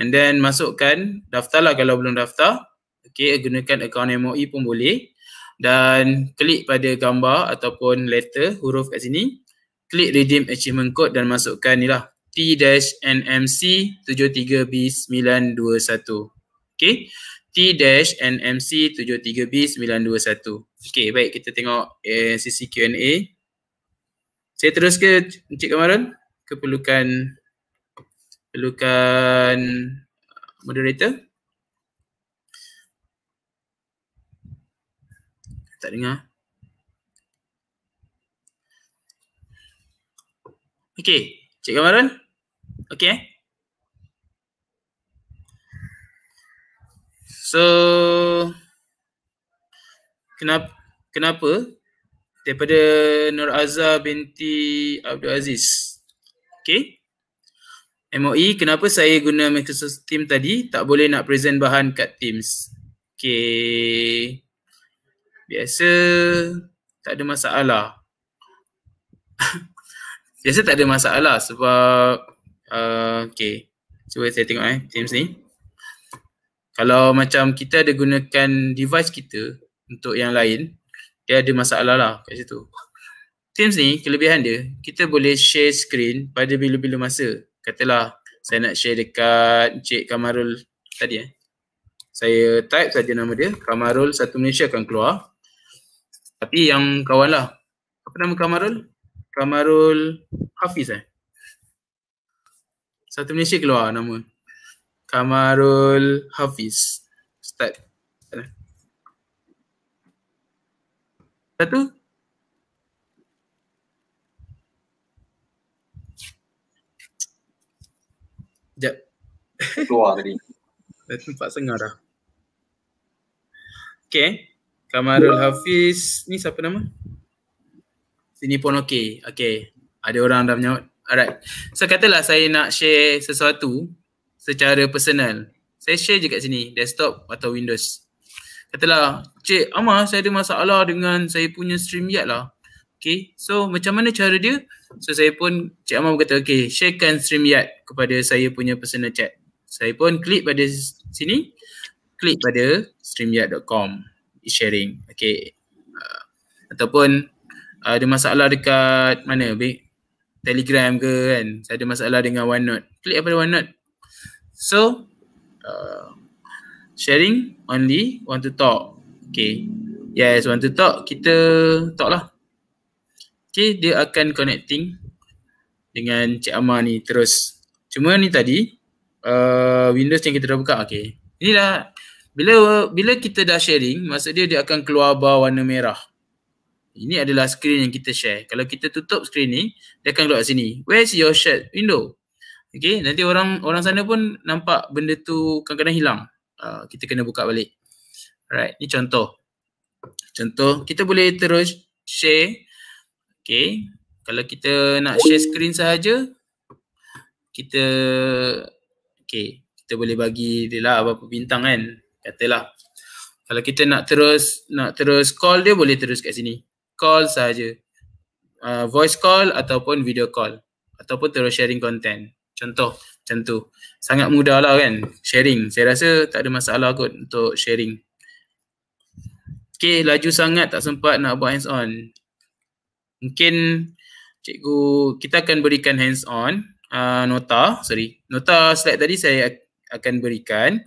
and then masukkan daftarlah kalau belum daftar. okay gunakan akaun MOE pun boleh dan klik pada gambar ataupun letter huruf kat sini. Klik redeem achievement code dan masukkan ni lah T-NMC73B921 Okay T-NMC73B921. Okey, baik kita tengok eh, sisi Q&A. Saya terus ke Encik Kamaran? Keperlukan perlukan uh, moderator? Tak dengar. Okey, Encik Kamaran? Okey. Eh? So kenapa kenapa daripada Nur Azhar binti Abdul Aziz. Okay. MOE kenapa saya guna Microsoft Teams tadi tak boleh nak present bahan kat Teams. Okay. Biasa tak ada masalah. Biasa tak ada masalah sebab uh, okay. Cuba saya tengok eh Teams ni kalau macam kita ada gunakan device kita untuk yang lain, dia ada masalah lah kat situ. Teams ni kelebihan dia, kita boleh share screen pada bila-bila masa. Katalah saya nak share dekat Encik Kamarul tadi eh. Saya type saja nama dia, Kamarul Satu Malaysia akan keluar. Tapi yang kawan lah. Apa nama Kamarul? Kamarul Hafiz eh. Satu Malaysia keluar nama. Kamarul Hafiz. Ustaz. Satu. Sekejap. Keluar tadi. Dah tempat sengar dah. Okay. Eh. Kamarul yeah. Hafiz. Ni siapa nama? Sini pun okay. Okay. Ada orang dah menyawat. Alright. So katalah saya nak share sesuatu secara personal. Saya share je kat sini, desktop atau Windows. Katalah, Cik Amar saya ada masalah dengan saya punya stream yet lah. Okay, so macam mana cara dia? So saya pun, Cik Amar berkata, okay, sharekan stream yet kepada saya punya personal chat. Saya pun klik pada sini, klik pada streamyard.com sharing. Okay. Uh, ataupun uh, ada masalah dekat mana? Be? Telegram ke kan? Saya ada masalah dengan OneNote. Klik pada OneNote. So uh, sharing only want to talk. Okay. Yes, want to talk. Kita talk lah. Okay, dia akan connecting dengan Cik Amar ni terus. Cuma ni tadi uh, Windows yang kita dah buka. Okay. Inilah bila bila kita dah sharing, maksud dia dia akan keluar bar warna merah. Ini adalah screen yang kita share. Kalau kita tutup screen ni, dia akan keluar sini. Where's your shared window? Okay, nanti orang orang sana pun nampak benda tu kadang-kadang hilang. Uh, kita kena buka balik. Alright, ni contoh. Contoh, kita boleh terus share. Okay, kalau kita nak share screen saja, kita, okay, kita boleh bagi dia lah apa-apa bintang kan. Katalah. Kalau kita nak terus nak terus call dia boleh terus kat sini. Call sahaja. Uh, voice call ataupun video call. Ataupun terus sharing content contoh macam tu. Sangat mudah lah kan sharing. Saya rasa tak ada masalah kot untuk sharing. Okay, laju sangat tak sempat nak buat hands on. Mungkin cikgu kita akan berikan hands on uh, nota, sorry. Nota slide tadi saya akan berikan.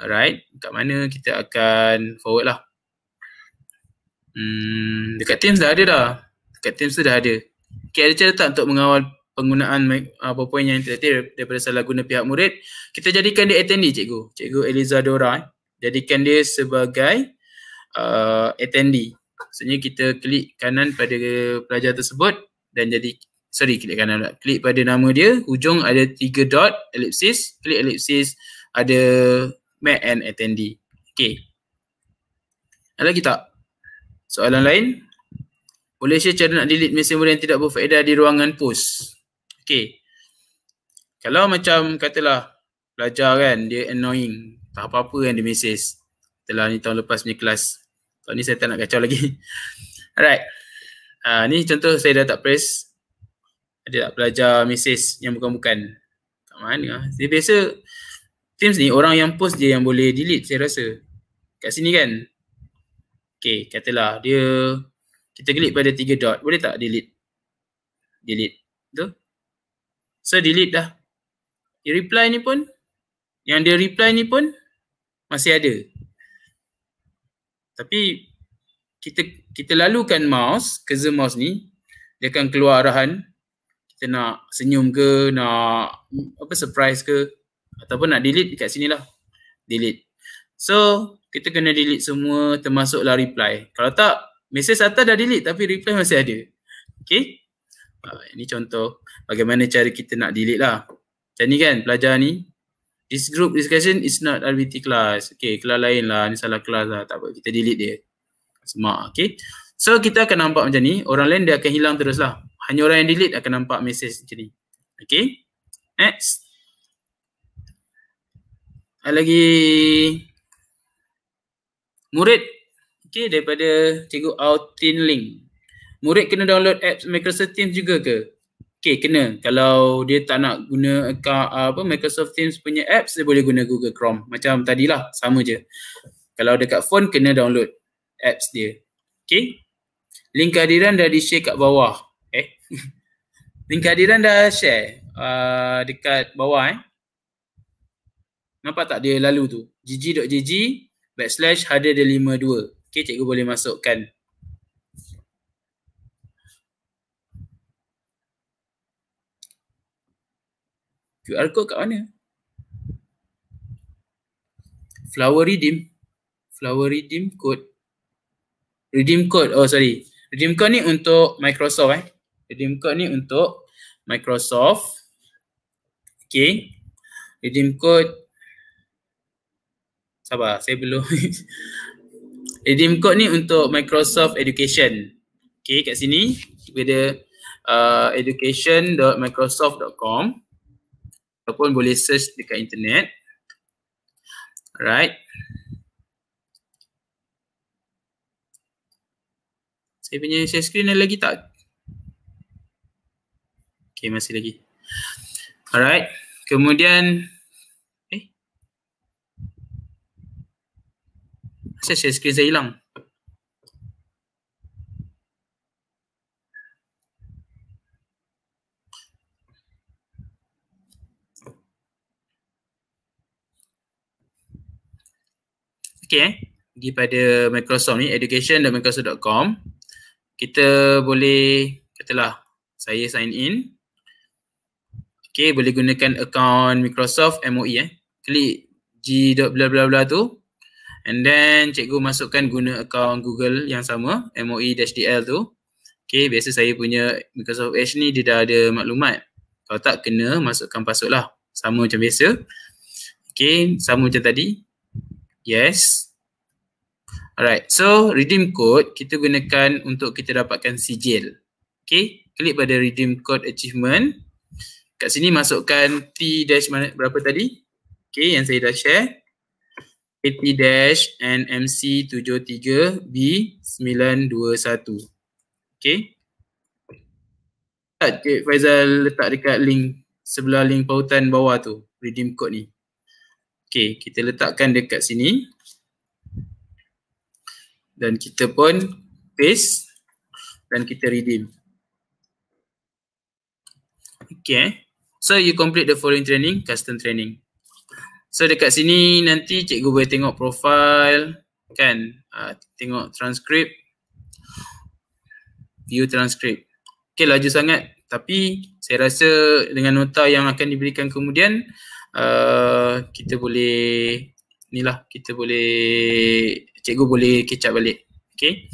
Alright, kat mana kita akan forward lah. Hmm, dekat Teams dah ada dah. Dekat Teams tu dah ada. Okay, ada cara tak untuk mengawal penggunaan uh, PowerPoint yang tidak daripada salah guna pihak murid. Kita jadikan dia attendee cikgu. Cikgu Eliza Dora eh. jadikan dia sebagai uh, attendee. Maksudnya kita klik kanan pada pelajar tersebut dan jadi sorry klik kanan pula. Klik pada nama dia, hujung ada tiga dot, ellipsis, klik ellipsis ada Matt and attendee. Okay. Ada lagi tak? Soalan lain? Boleh share cara nak delete mesin murid yang tidak berfaedah di ruangan post? Okay. Kalau macam katalah pelajar kan dia annoying. Tak apa-apa kan dia mesej. Telah ni tahun lepas ni kelas. Tahun ni saya tak nak kacau lagi. Alright. Uh, ni contoh saya dah tak press. Ada tak pelajar mesej yang bukan-bukan. Kat mana? Lah. Dia biasa Teams ni orang yang post dia yang boleh delete saya rasa. Kat sini kan. Okay katalah dia kita klik pada tiga dot. Boleh tak delete? Delete. Betul? saya delete dah. Dia reply ni pun, yang dia reply ni pun masih ada. Tapi kita kita lalukan mouse, cursor mouse ni, dia akan keluar arahan kita nak senyum ke, nak apa surprise ke ataupun nak delete dekat sini lah. Delete. So, kita kena delete semua termasuklah reply. Kalau tak, mesej atas dah delete tapi reply masih ada. Okay. Uh, ini contoh bagaimana cara kita nak delete lah. Macam ni kan pelajar ni. This group discussion is not RBT class. Okay, kelas lain lah. Ni salah kelas lah. Tak apa, kita delete dia. Semak, okay. So, kita akan nampak macam ni. Orang lain dia akan hilang terus lah. Hanya orang yang delete akan nampak mesej macam ni. Okay. Next. Ada lagi. Murid. Okay, daripada cikgu Outin link. Murid kena download apps Microsoft Teams juga ke? Okay, kena. Kalau dia tak nak guna account, apa Microsoft Teams punya apps, dia boleh guna Google Chrome. Macam tadilah, sama je. Kalau dekat phone, kena download apps dia. Okay. Link kehadiran dah di-share kat bawah. Eh? Link kehadiran dah share uh, dekat bawah eh. Nampak tak dia lalu tu? gg.gg backslash harder 52. Okay, cikgu boleh masukkan. QR code kat mana? Flower redeem. Flower redeem code. Redeem code. Oh sorry. Redeem code ni untuk Microsoft eh. Redeem code ni untuk Microsoft. Okay. Redeem code. Sabar, saya belum. redeem code ni untuk Microsoft Education. Okay, kat sini. Kita uh, education.microsoft.com ataupun boleh search dekat internet. Alright. Saya punya share screen ada lagi tak? Okay, masih lagi. Alright. Kemudian eh. Saya share screen saya hilang. sikit eh pada Microsoft ni Education education.microsoft.com kita boleh katalah saya sign in okey boleh gunakan account Microsoft MOE eh klik g bla bla bla tu and then cikgu masukkan guna account Google yang sama MOE-DL tu okey biasa saya punya Microsoft Edge ni dia dah ada maklumat kalau tak kena masukkan password lah sama macam biasa okey sama macam tadi yes Alright, so redeem code kita gunakan untuk kita dapatkan sijil. Okay, klik pada redeem code achievement. Kat sini masukkan T dash mana, berapa tadi? Okay, yang saya dah share. PT dash NMC 73 B 921. Okay. Okay, Faizal letak dekat link sebelah link pautan bawah tu, redeem code ni. Okay, kita letakkan dekat sini dan kita pun paste dan kita redeem. Okay. Eh. So you complete the following training, custom training. So dekat sini nanti cikgu boleh tengok profile kan. Uh, tengok transkrip, View transkrip. Okay laju sangat. Tapi saya rasa dengan nota yang akan diberikan kemudian uh, kita boleh ni lah kita boleh cikgu boleh catch up balik. Okay.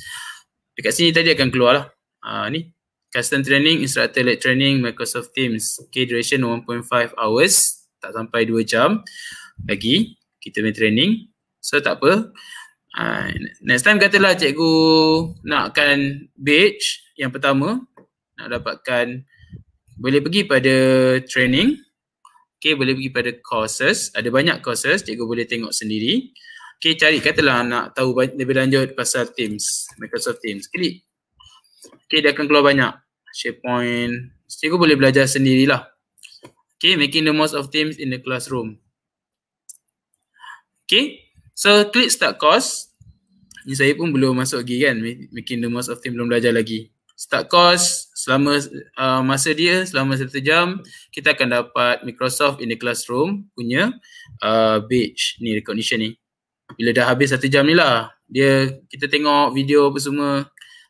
Dekat sini tadi akan keluar lah. Uh, ha, ni. Custom training, instructor led training, Microsoft Teams. Okay, duration 1.5 hours. Tak sampai 2 jam lagi. Kita main training. So, tak apa. Uh, next time katalah cikgu nakkan badge yang pertama. Nak dapatkan, boleh pergi pada training. Okay, boleh pergi pada courses. Ada banyak courses. Cikgu boleh tengok sendiri. Okay. Okay, cari katalah nak tahu lebih lanjut pasal Teams, Microsoft Teams. Klik. Okay, dia akan keluar banyak. SharePoint. Cikgu boleh belajar sendirilah. Okay, making the most of Teams in the classroom. Okay, so klik start course. Ini saya pun belum masuk lagi kan, making the most of Teams belum belajar lagi. Start course, selama uh, masa dia, selama satu jam, kita akan dapat Microsoft in the classroom punya uh, badge ni, recognition ni bila dah habis satu jam ni lah dia kita tengok video apa semua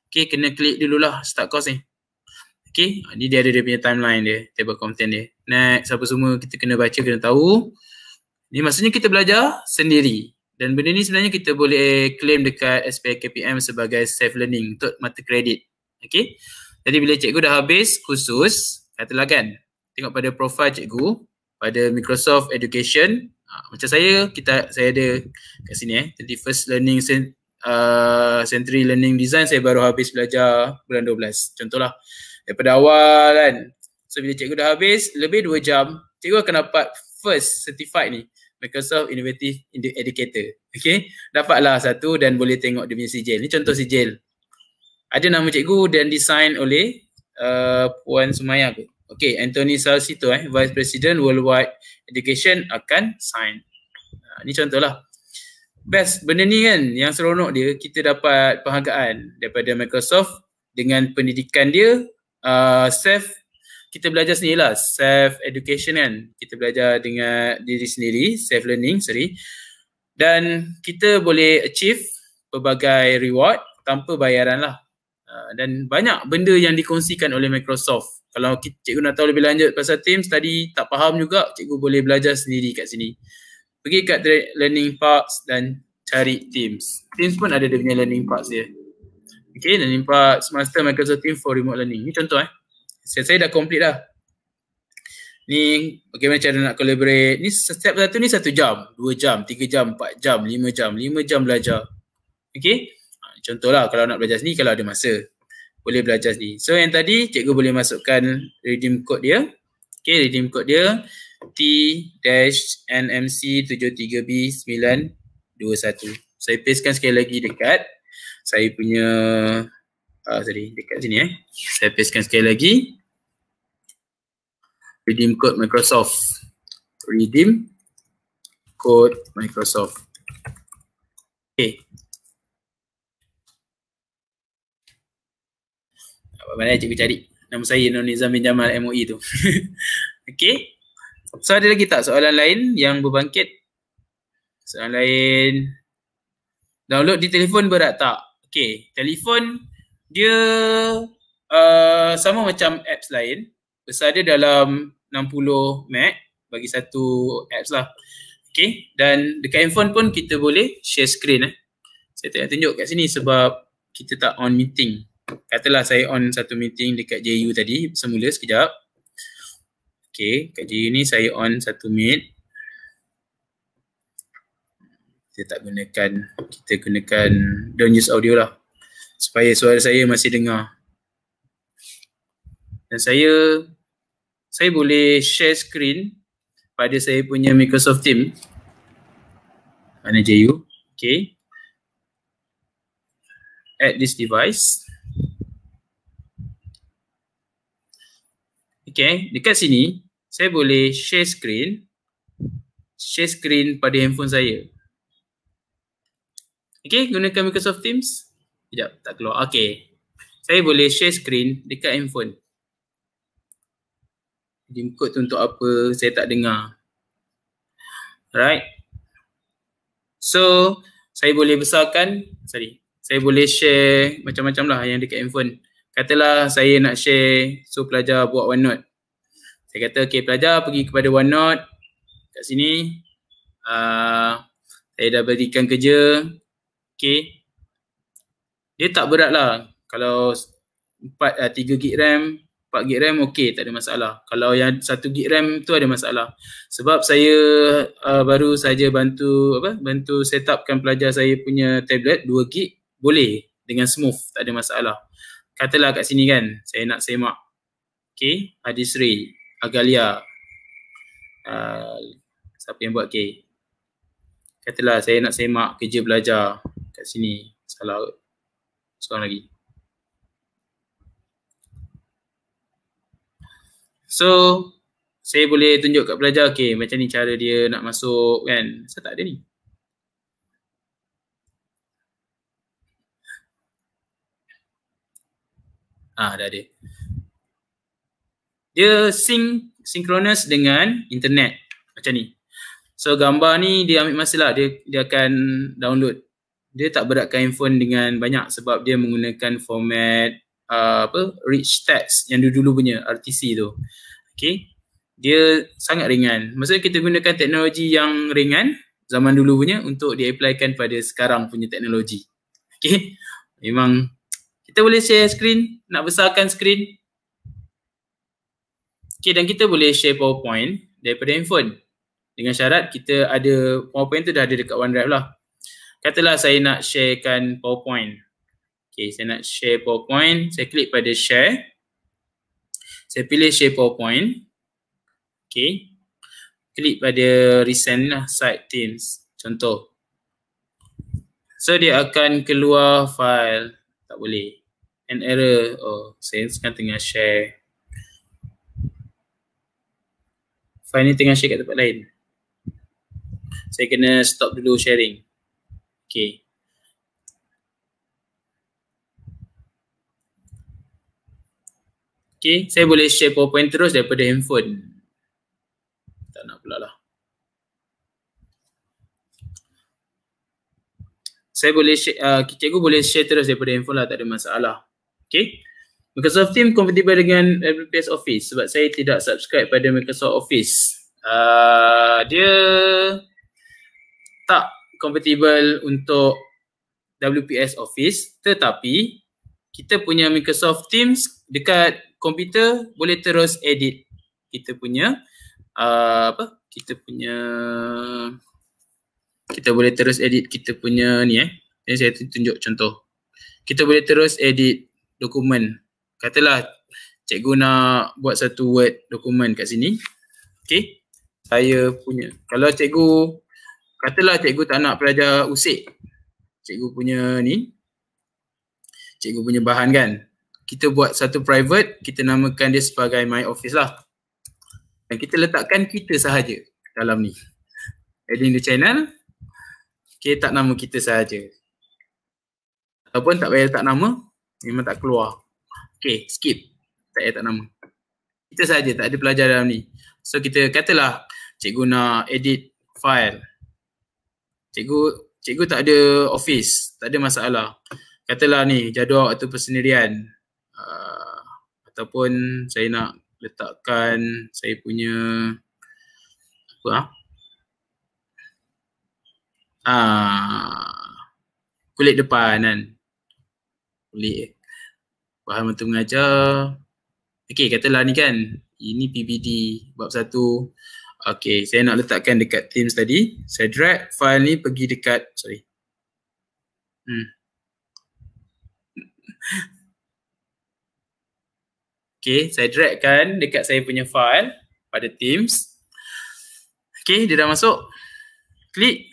okay kena klik dulu lah start course ni okay ni dia ada dia punya timeline dia table content dia next apa semua kita kena baca kena tahu ni maksudnya kita belajar sendiri dan benda ni sebenarnya kita boleh claim dekat SPKPM sebagai self learning untuk mata kredit okay jadi bila cikgu dah habis khusus. katalah kan tengok pada profile cikgu pada Microsoft Education Ha, macam saya, kita saya ada kat sini eh, 21st Learning uh, Century Learning Design saya baru habis belajar bulan 12. Contohlah, daripada awal kan. So, bila cikgu dah habis, lebih 2 jam, cikgu akan dapat first certified ni. Microsoft Innovative Educator. Okay, dapatlah satu dan boleh tengok dia punya sijil. Ni contoh sijil. Ada nama cikgu dan design oleh uh, Puan Sumaya kot. Okay, Anthony Salcito eh, Vice President Worldwide Education akan sign. Uh, ni contohlah. Best benda ni kan yang seronok dia kita dapat penghargaan daripada Microsoft dengan pendidikan dia uh, self kita belajar sendirilah self education kan kita belajar dengan diri sendiri self learning sorry dan kita boleh achieve pelbagai reward tanpa bayaran lah uh, ah, dan banyak benda yang dikongsikan oleh Microsoft kalau cikgu nak tahu lebih lanjut pasal Teams tadi tak faham juga cikgu boleh belajar sendiri kat sini pergi kat learning parts dan cari teams teams pun ada dia punya learning parts dia okay learning parts master Microsoft Teams for remote learning ni contoh eh saya, saya dah complete dah ni bagaimana okay, cara nak collaborate ni setiap satu ni satu jam dua jam tiga jam empat jam lima jam lima jam belajar okay ha, contohlah kalau nak belajar sini kalau ada masa boleh belajar ni. So yang tadi cikgu boleh masukkan redeem code dia. Okay redeem code dia T-NMC73B921. Saya pastekan sekali lagi dekat saya punya ah sorry dekat sini eh. Saya pastekan sekali lagi redeem code Microsoft. Redeem code Microsoft. mana cikgu cari nama saya Nur Nizam bin Jamal MOE tu. Okey. So ada lagi tak soalan lain yang berbangkit? Soalan lain. Download di telefon berat tak? Okey. Telefon dia uh, sama macam apps lain. Besar dia dalam 60 Mac bagi satu apps lah. Okey. Dan dekat handphone pun kita boleh share screen eh. Saya tak nak tunjuk kat sini sebab kita tak on meeting katalah saya on satu meeting dekat JU tadi semula sekejap Okay, kat JU ni saya on satu meet Kita tak gunakan, kita gunakan don't use audio lah Supaya suara saya masih dengar Dan saya, saya boleh share screen pada saya punya Microsoft Team Mana JU? Okay Add this device Okay, dekat sini saya boleh share screen share screen pada handphone saya. Okay, gunakan Microsoft Teams. Sekejap, tak keluar. Okay. Saya boleh share screen dekat handphone. Dim code tu untuk apa, saya tak dengar. Alright. So, saya boleh besarkan. Sorry. Saya boleh share macam-macam lah yang dekat handphone katalah saya nak share so pelajar buat OneNote saya kata okay pelajar pergi kepada OneNote kat sini uh, saya dah berikan kerja okay dia tak berat lah kalau 4, uh, 3 gig RAM 4 gig RAM okey tak ada masalah. Kalau yang 1 gig RAM tu ada masalah. Sebab saya uh, baru saja bantu apa bantu setupkan pelajar saya punya tablet 2 gig boleh dengan smooth tak ada masalah katalah kat sini kan saya nak semak okey hadisri agalia uh, siapa yang buat okey katalah saya nak semak kerja belajar kat sini salah seorang lagi so saya boleh tunjuk kat pelajar okey macam ni cara dia nak masuk kan saya tak ada ni Ah ha, dah ada. Dia sync synchronous dengan internet macam ni. So gambar ni dia ambil masa lah dia dia akan download. Dia tak beratkan handphone dengan banyak sebab dia menggunakan format uh, apa rich text yang dulu-dulu punya RTC tu. Okay. Dia sangat ringan. Maksudnya kita gunakan teknologi yang ringan zaman dulu punya untuk di-applykan pada sekarang punya teknologi. Okay. Memang kita boleh share screen nak besarkan screen Okay, dan kita boleh share powerpoint daripada handphone dengan syarat kita ada powerpoint tu dah ada dekat OneDrive lah katalah saya nak sharekan powerpoint Okay, saya nak share powerpoint saya klik pada share saya pilih share powerpoint Okay, klik pada recent lah site teams contoh so dia akan keluar file tak boleh and error or saya sekarang tengah share file ni tengah share kat tempat lain saya kena stop dulu sharing okay Okay, saya boleh share PowerPoint terus daripada handphone. Tak nak pula lah. Saya boleh share, uh, cikgu boleh share terus daripada handphone lah, tak ada masalah. Okay. Microsoft Teams compatible dengan AWS Office sebab saya tidak subscribe pada Microsoft Office. Uh, dia tak compatible untuk WPS Office tetapi kita punya Microsoft Teams dekat komputer boleh terus edit kita punya uh, apa kita punya kita boleh terus edit kita punya ni eh ni saya tunjuk contoh kita boleh terus edit dokumen. Katalah cikgu nak buat satu word dokumen kat sini. Okay. Saya punya. Kalau cikgu, katalah cikgu tak nak pelajar usik. Cikgu punya ni. Cikgu punya bahan kan. Kita buat satu private, kita namakan dia sebagai my office lah. Dan kita letakkan kita sahaja dalam ni. Adding the channel. Okay, tak nama kita sahaja. Ataupun tak payah letak nama, memang tak keluar. Okay, skip. Tak ada tak nama. Kita saja tak ada pelajar dalam ni. So kita katalah cikgu nak edit file. Cikgu cikgu tak ada office, tak ada masalah. Katalah ni jadual atau persendirian. Uh, ataupun saya nak letakkan saya punya apa ah? Ha? Uh, kulit depan kan. Kulit eh bahan mata mengajar okey katalah ni kan ini PBD bab satu okey saya nak letakkan dekat Teams tadi saya drag file ni pergi dekat sorry hmm okey saya dragkan dekat saya punya file pada Teams okey dia dah masuk klik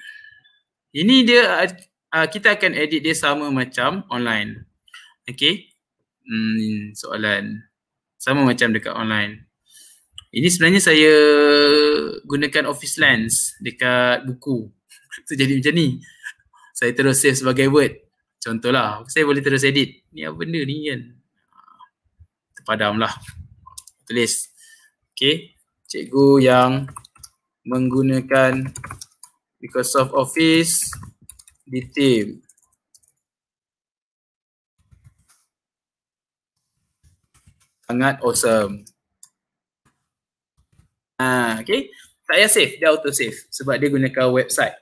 ini dia uh, kita akan edit dia sama macam online okey hmm, soalan sama macam dekat online ini sebenarnya saya gunakan office lens dekat buku tu jadi macam ni saya terus save sebagai word contohlah saya boleh terus edit ni apa benda ni kan terpadamlah tulis okey cikgu yang menggunakan Microsoft Office di team sangat awesome. Ah, okay. Tak payah save, dia auto save sebab dia gunakan website.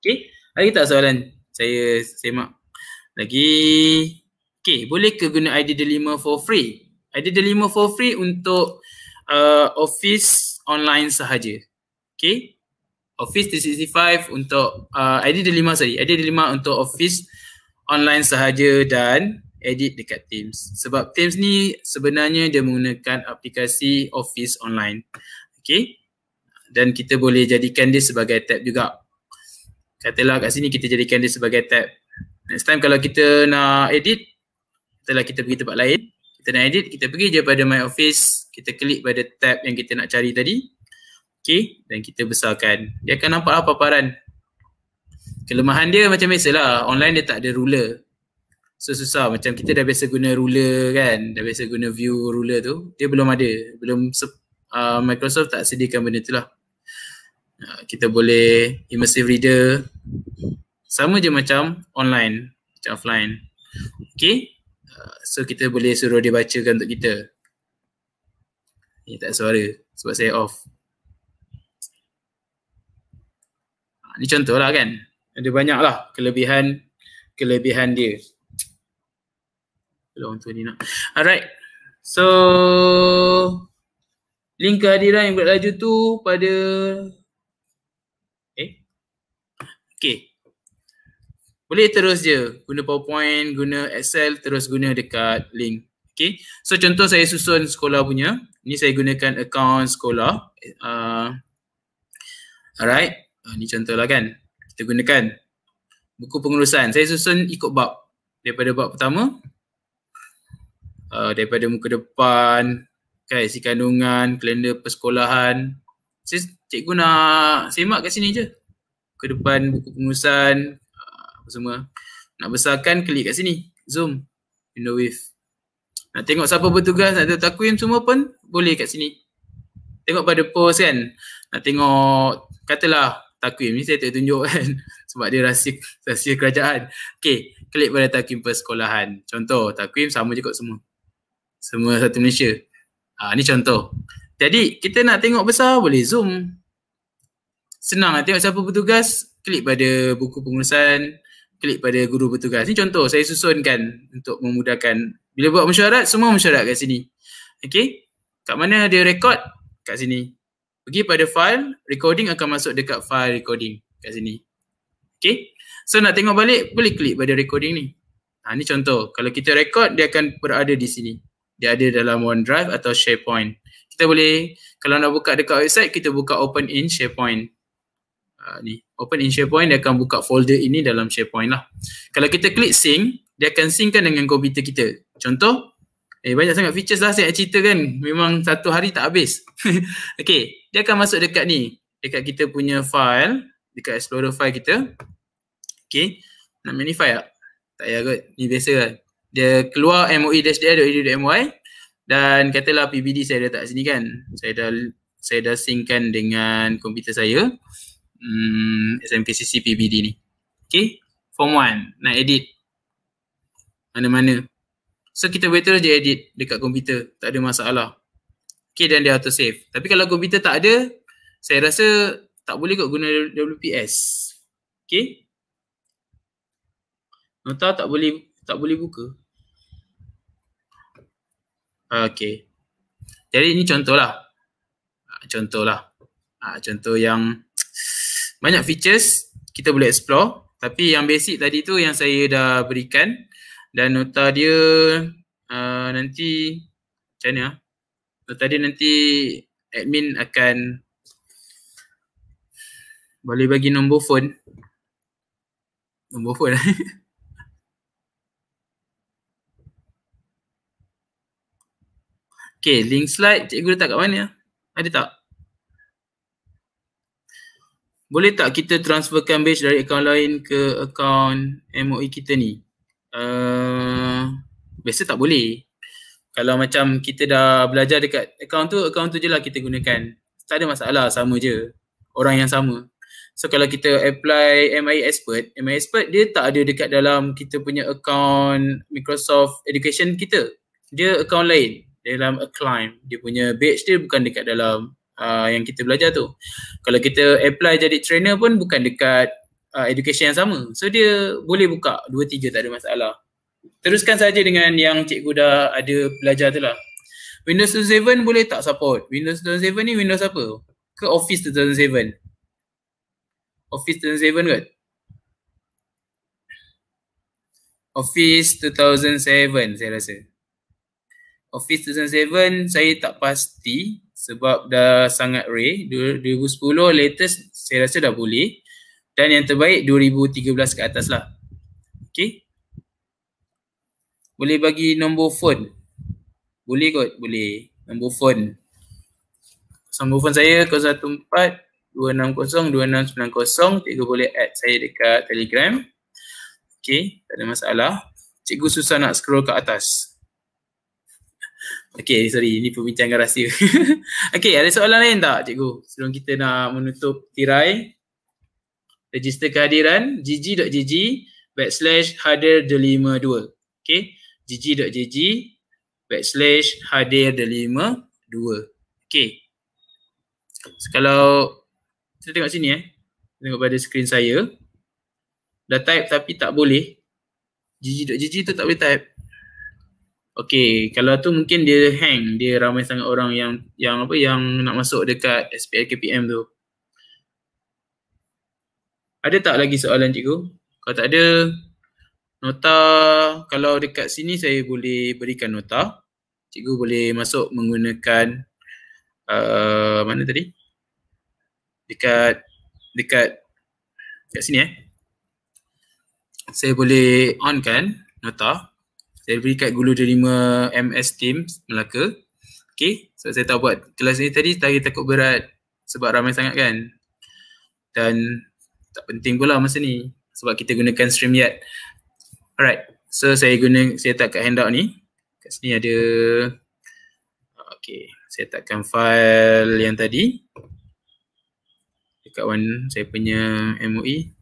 Okay. Lagi tak soalan? Saya semak. Lagi. Okay, boleh ke guna ID Delima for free? ID Delima for free untuk uh, office online sahaja. Okay. Office 365 untuk uh, ID Delima sorry. ID Delima untuk office online sahaja dan edit dekat Teams. Sebab Teams ni sebenarnya dia menggunakan aplikasi Office Online. Okay. Dan kita boleh jadikan dia sebagai tab juga. Katalah kat sini kita jadikan dia sebagai tab. Next time kalau kita nak edit, katalah kita pergi tempat lain. Kita nak edit, kita pergi je pada My Office. Kita klik pada tab yang kita nak cari tadi. Okay. Dan kita besarkan. Dia akan nampak lah paparan. Kelemahan dia macam lah, Online dia tak ada ruler. So susah macam kita dah biasa guna ruler kan Dah biasa guna view ruler tu Dia belum ada Belum uh, Microsoft tak sediakan benda tu lah uh, Kita boleh immersive reader Sama je macam online Macam offline Okay uh, So kita boleh suruh dia bacakan untuk kita ni tak suara Sebab saya off ah, Ni contoh lah kan Ada banyak lah kelebihan Kelebihan dia kalau orang tua ni nak. Alright. So link kehadiran yang berat laju tu pada eh okay, boleh terus je guna powerpoint guna excel terus guna dekat link Okay, so contoh saya susun sekolah punya ni saya gunakan account sekolah uh, alright uh, ni contoh lah kan kita gunakan buku pengurusan saya susun ikut bab daripada bab pertama uh, daripada muka depan kan isi kandungan, kalender persekolahan. Sis cikgu nak semak kat sini je. Ke depan buku pengurusan uh, apa semua. Nak besarkan klik kat sini. Zoom. in the wave. Nak tengok siapa bertugas, nak tengok takwim semua pun boleh kat sini. Tengok pada post kan. Nak tengok katalah takwim ni saya tak tunjuk kan sebab dia rahsia, rahsia kerajaan. Okay, klik pada takwim persekolahan. Contoh takwim sama je kot semua semua satu Malaysia. Ha, ni contoh. Jadi kita nak tengok besar boleh zoom. Senang nak tengok siapa bertugas, klik pada buku pengurusan, klik pada guru bertugas. Ni contoh saya susunkan untuk memudahkan. Bila buat mesyuarat, semua mesyuarat kat sini. Okay. Kat mana dia record? Kat sini. Pergi pada file, recording akan masuk dekat file recording kat sini. Okay. So nak tengok balik, boleh klik pada recording ni. Ha, ni contoh. Kalau kita record, dia akan berada di sini dia ada dalam OneDrive atau SharePoint. Kita boleh kalau nak buka dekat website kita buka open in SharePoint. Uh, ni open in SharePoint dia akan buka folder ini dalam SharePoint lah. Kalau kita klik sync, dia akan synckan dengan komputer kita. Contoh Eh banyak sangat features lah saya cerita kan. Memang satu hari tak habis. okay. Dia akan masuk dekat ni. Dekat kita punya file. Dekat explorer file kita. Okay. Nak magnify tak? Tak payah kot. Ni biasa kan dia keluar moe-sda.edu.my dan katalah PBD saya tak sini kan saya dah saya dah singkan dengan komputer saya hmm, SMKCC PBD ni okay form 1 nak edit mana-mana so kita boleh terus dia edit dekat komputer tak ada masalah okay dan dia auto save tapi kalau komputer tak ada saya rasa tak boleh kot guna WPS okay nota tak boleh tak boleh buka Ah, okey. Jadi ini contohlah. Ah, contohlah. Ah, contoh yang banyak features kita boleh explore. Tapi yang basic tadi tu yang saya dah berikan. Dan nota dia uh, nanti macam mana? Nota dia nanti admin akan boleh bagi nombor phone. Nombor phone. Okay, link slide cikgu letak kat mana? Ada tak? Boleh tak kita transferkan batch dari akaun lain ke akaun MOE kita ni? Uh, biasa tak boleh. Kalau macam kita dah belajar dekat akaun tu, akaun tu je lah kita gunakan. Tak ada masalah, sama je. Orang yang sama. So kalau kita apply MI Expert, MI Expert dia tak ada dekat dalam kita punya akaun Microsoft Education kita. Dia akaun lain dalam a climb dia punya badge dia bukan dekat dalam uh, yang kita belajar tu kalau kita apply jadi trainer pun bukan dekat uh, education yang sama so dia boleh buka dua tiga tak ada masalah teruskan saja dengan yang cikgu dah ada belajar tu lah Windows 7 boleh tak support Windows 7 ni Windows apa ke Office 2007 Office 2007 ke Office 2007 saya rasa Office 2007 saya tak pasti sebab dah sangat rare. 2010 latest saya rasa dah boleh. Dan yang terbaik 2013 ke atas lah. Okay. Boleh bagi nombor phone. Boleh kot? Boleh. Nombor phone. Nombor phone saya 014-260-2690. Cikgu boleh add saya dekat telegram. Okay. Tak ada masalah. Cikgu susah nak scroll ke atas. Okay, sorry. Ini perbincangan rahsia. okay, ada soalan lain tak, cikgu? Sebelum kita nak menutup tirai. Register kehadiran gg.gg backslash hadir delima dua. Okay, gg.gg backslash hadir delima dua. Okay. So, kalau kita tengok sini eh. Tengok pada skrin saya. Dah type tapi tak boleh. gg.gg tu tak boleh type. Okey, kalau tu mungkin dia hang, dia ramai sangat orang yang yang apa yang nak masuk dekat SPL KPM tu. Ada tak lagi soalan cikgu? Kalau tak ada, nota kalau dekat sini saya boleh berikan nota. Cikgu boleh masuk menggunakan uh, mana tadi? Dekat dekat dekat sini eh. Saya boleh on kan nota saya beri kad gulu terima MS Teams Melaka. Okay, so saya tahu buat kelas ni tadi saya takut berat sebab ramai sangat kan. Dan tak penting pula masa ni sebab kita gunakan stream StreamYard. Alright, so saya guna, saya tak kat handout ni. Kat sini ada, okay, saya takkan file yang tadi. Dekat one, saya punya MOE.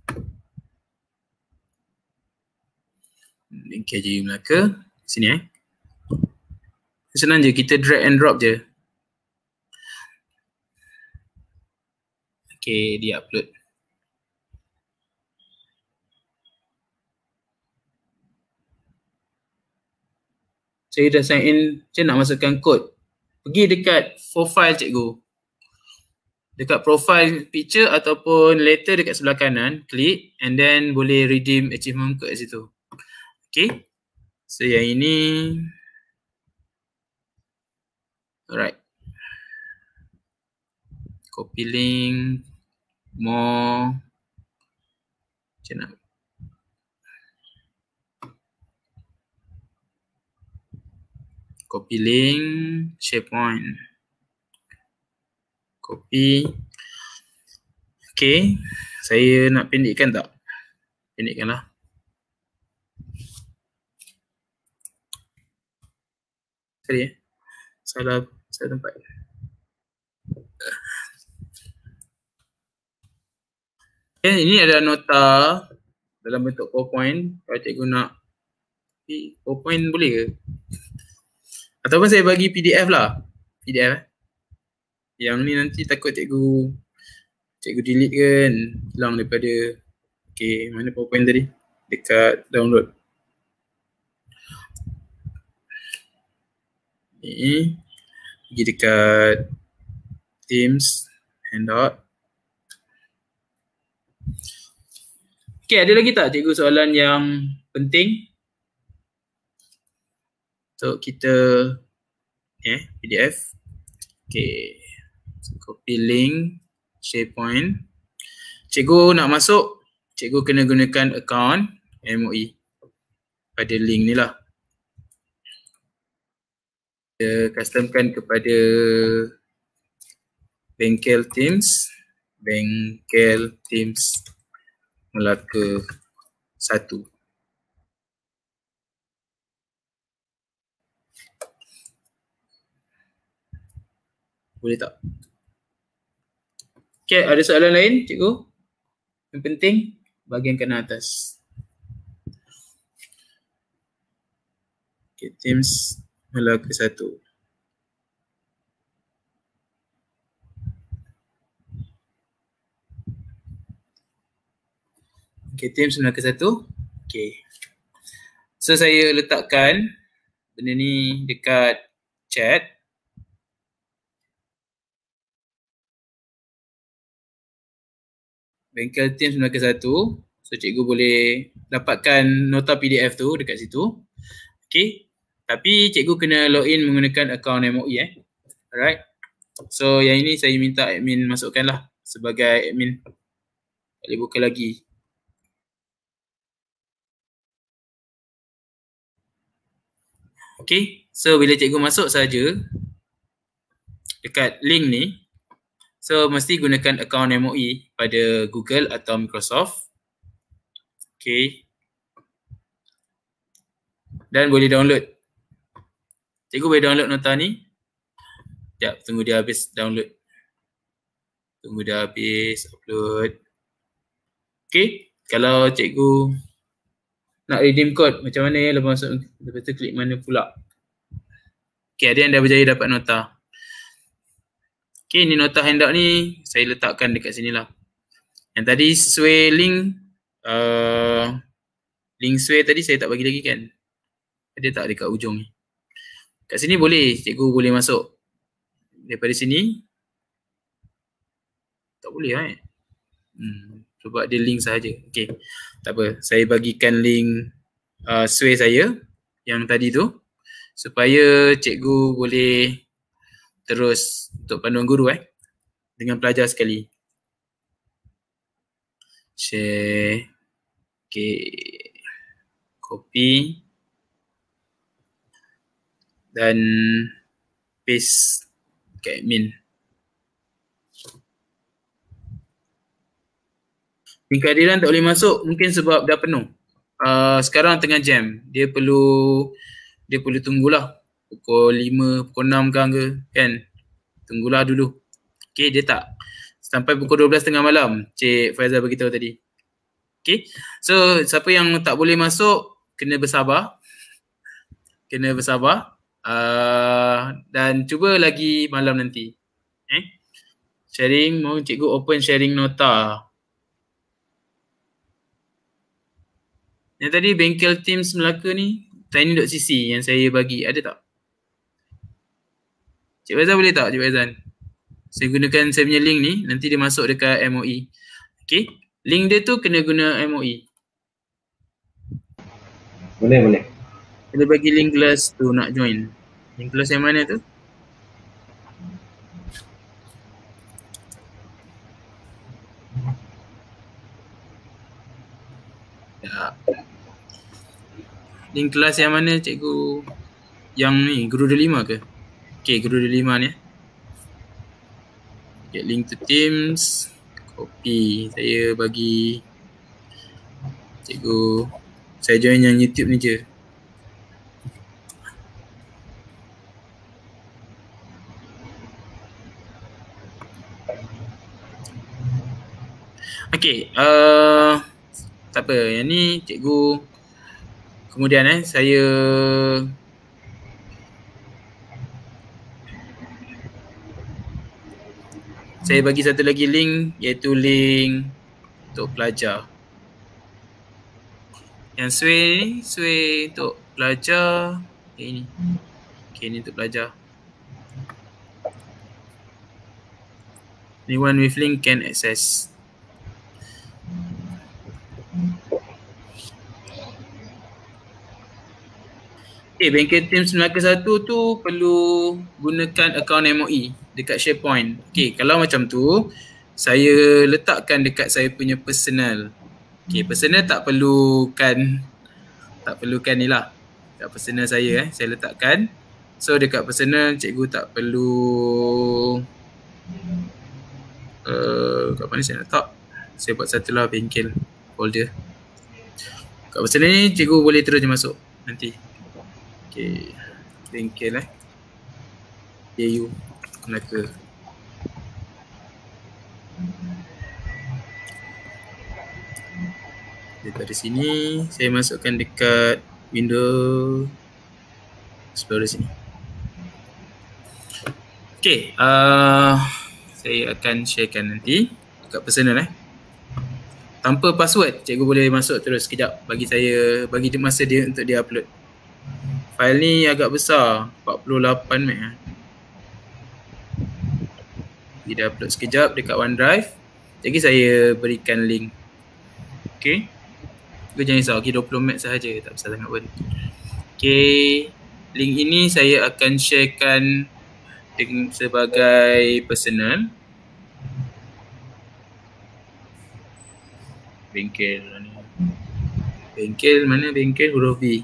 link KJU Melaka sini eh senang je kita drag and drop je okay di upload saya dah sign in saya nak masukkan kod pergi dekat profile cikgu dekat profile picture ataupun letter dekat sebelah kanan klik and then boleh redeem achievement code kat situ Okay. So yang ini. Alright. Copy link. More. Macam mana? Copy link. SharePoint. Copy. Okay. Saya nak pendekkan tak? Pendekkanlah. Sorry eh. Salah, salah tempat. Okay, eh, ini ada nota dalam bentuk PowerPoint. Kalau cikgu nak eh, PowerPoint boleh ke? Ataupun saya bagi PDF lah. PDF eh. Yang ni nanti takut cikgu cikgu delete kan hilang daripada Okay, mana PowerPoint tadi? Dekat download. ni e, pergi dekat teams handout Okay, ada lagi tak cikgu soalan yang penting? Untuk kita eh PDF. Okay. So, copy link SharePoint. Cikgu nak masuk, cikgu kena gunakan account MOE pada link ni lah dia customkan kepada bengkel teams bengkel teams Melaka satu boleh tak Okay, ada soalan lain cikgu yang penting bahagian kena atas Okay, teams Melaka satu. Okay, tim team Melaka satu. Okay. So saya letakkan benda ni dekat chat. bengkel team sebelah ke satu so cikgu boleh dapatkan nota pdf tu dekat situ Okay. Tapi cikgu kena login menggunakan akaun MOE eh. Alright. So yang ini saya minta admin masukkanlah sebagai admin. Boleh buka lagi. Okay. So bila cikgu masuk saja dekat link ni So mesti gunakan akaun MOE pada Google atau Microsoft. Okay. Dan boleh download. Cikgu boleh download nota ni. Sekejap, tunggu dia habis download. Tunggu dia habis upload. Okay, kalau cikgu nak redeem code macam mana ya? Lepas, masuk, lepas tu klik mana pula. Okay, ada yang dah berjaya dapat nota. Okay, ni nota handout ni saya letakkan dekat sini lah. Yang tadi sesuai link, uh, link sesuai tadi saya tak bagi lagi kan. Dia tak kat ujung ni. Kat sini boleh, cikgu boleh masuk. Daripada sini. Tak boleh kan? Hmm. Sebab dia link sahaja. Okey, Tak apa. Saya bagikan link uh, sway saya yang tadi tu. Supaya cikgu boleh terus untuk panduan guru eh. Dengan pelajar sekali. Share. okey, Copy dan paste ke admin. Ni kehadiran tak boleh masuk mungkin sebab dah penuh. Uh, sekarang tengah jam. Dia perlu dia perlu tunggulah pukul 5, pukul 6 kan ke kan. Tunggulah dulu. Okay dia tak. Sampai pukul 12 tengah malam. Cik Faizal beritahu tadi. Okay. So siapa yang tak boleh masuk kena bersabar. Kena bersabar. Ah, dan cuba lagi malam nanti. Eh? Sharing, mohon cikgu open sharing nota. Yang tadi bengkel Teams Melaka ni, tiny.cc yang saya bagi, ada tak? Cik Faizan boleh tak Cik Faizan? Saya gunakan saya punya link ni, nanti dia masuk dekat MOE. Okay, link dia tu kena guna MOE. Boleh, boleh. Kita bagi link class tu nak join. Inclus yang mana tu? Link ya. kelas yang mana cikgu Yang ni guru lima ke Okay guru lima ni eh. okay, Link to teams Copy Saya bagi Cikgu Saya join yang youtube ni je Okay, uh, tak apa. Yang ni cikgu kemudian eh saya saya bagi satu lagi link iaitu link untuk pelajar. Yang sway ni, sway untuk pelajar. Okay, ini. Okay, ini untuk pelajar. Anyone with link can access. Okay, eh, banker team 9 ke tu perlu gunakan account MOE dekat SharePoint. Okay kalau macam tu saya letakkan dekat saya punya personal. Okay personal tak perlukan tak perlukan ni lah. Dekat personal saya eh saya letakkan. So dekat personal cikgu tak perlu uh, kat mana saya letak. Saya buat satu lah bengkel folder. Kat personal ni cikgu boleh terus masuk nanti. Okay. Lincoln eh. J.U. Melaka. Dari sini, saya masukkan dekat window explorer sini. Okay. Uh, saya akan sharekan nanti dekat personal eh. Tanpa password, cikgu boleh masuk terus sekejap. Bagi saya, bagi masa dia untuk dia upload. File ni agak besar 48 meg Kita eh. upload sekejap dekat OneDrive Jadi saya berikan link Okay Kita jangan risau, okay, 20 meg sahaja Tak besar sangat pun Okay Link ini saya akan sharekan Sebagai personal Bengkel Bengkel mana bengkel huruf B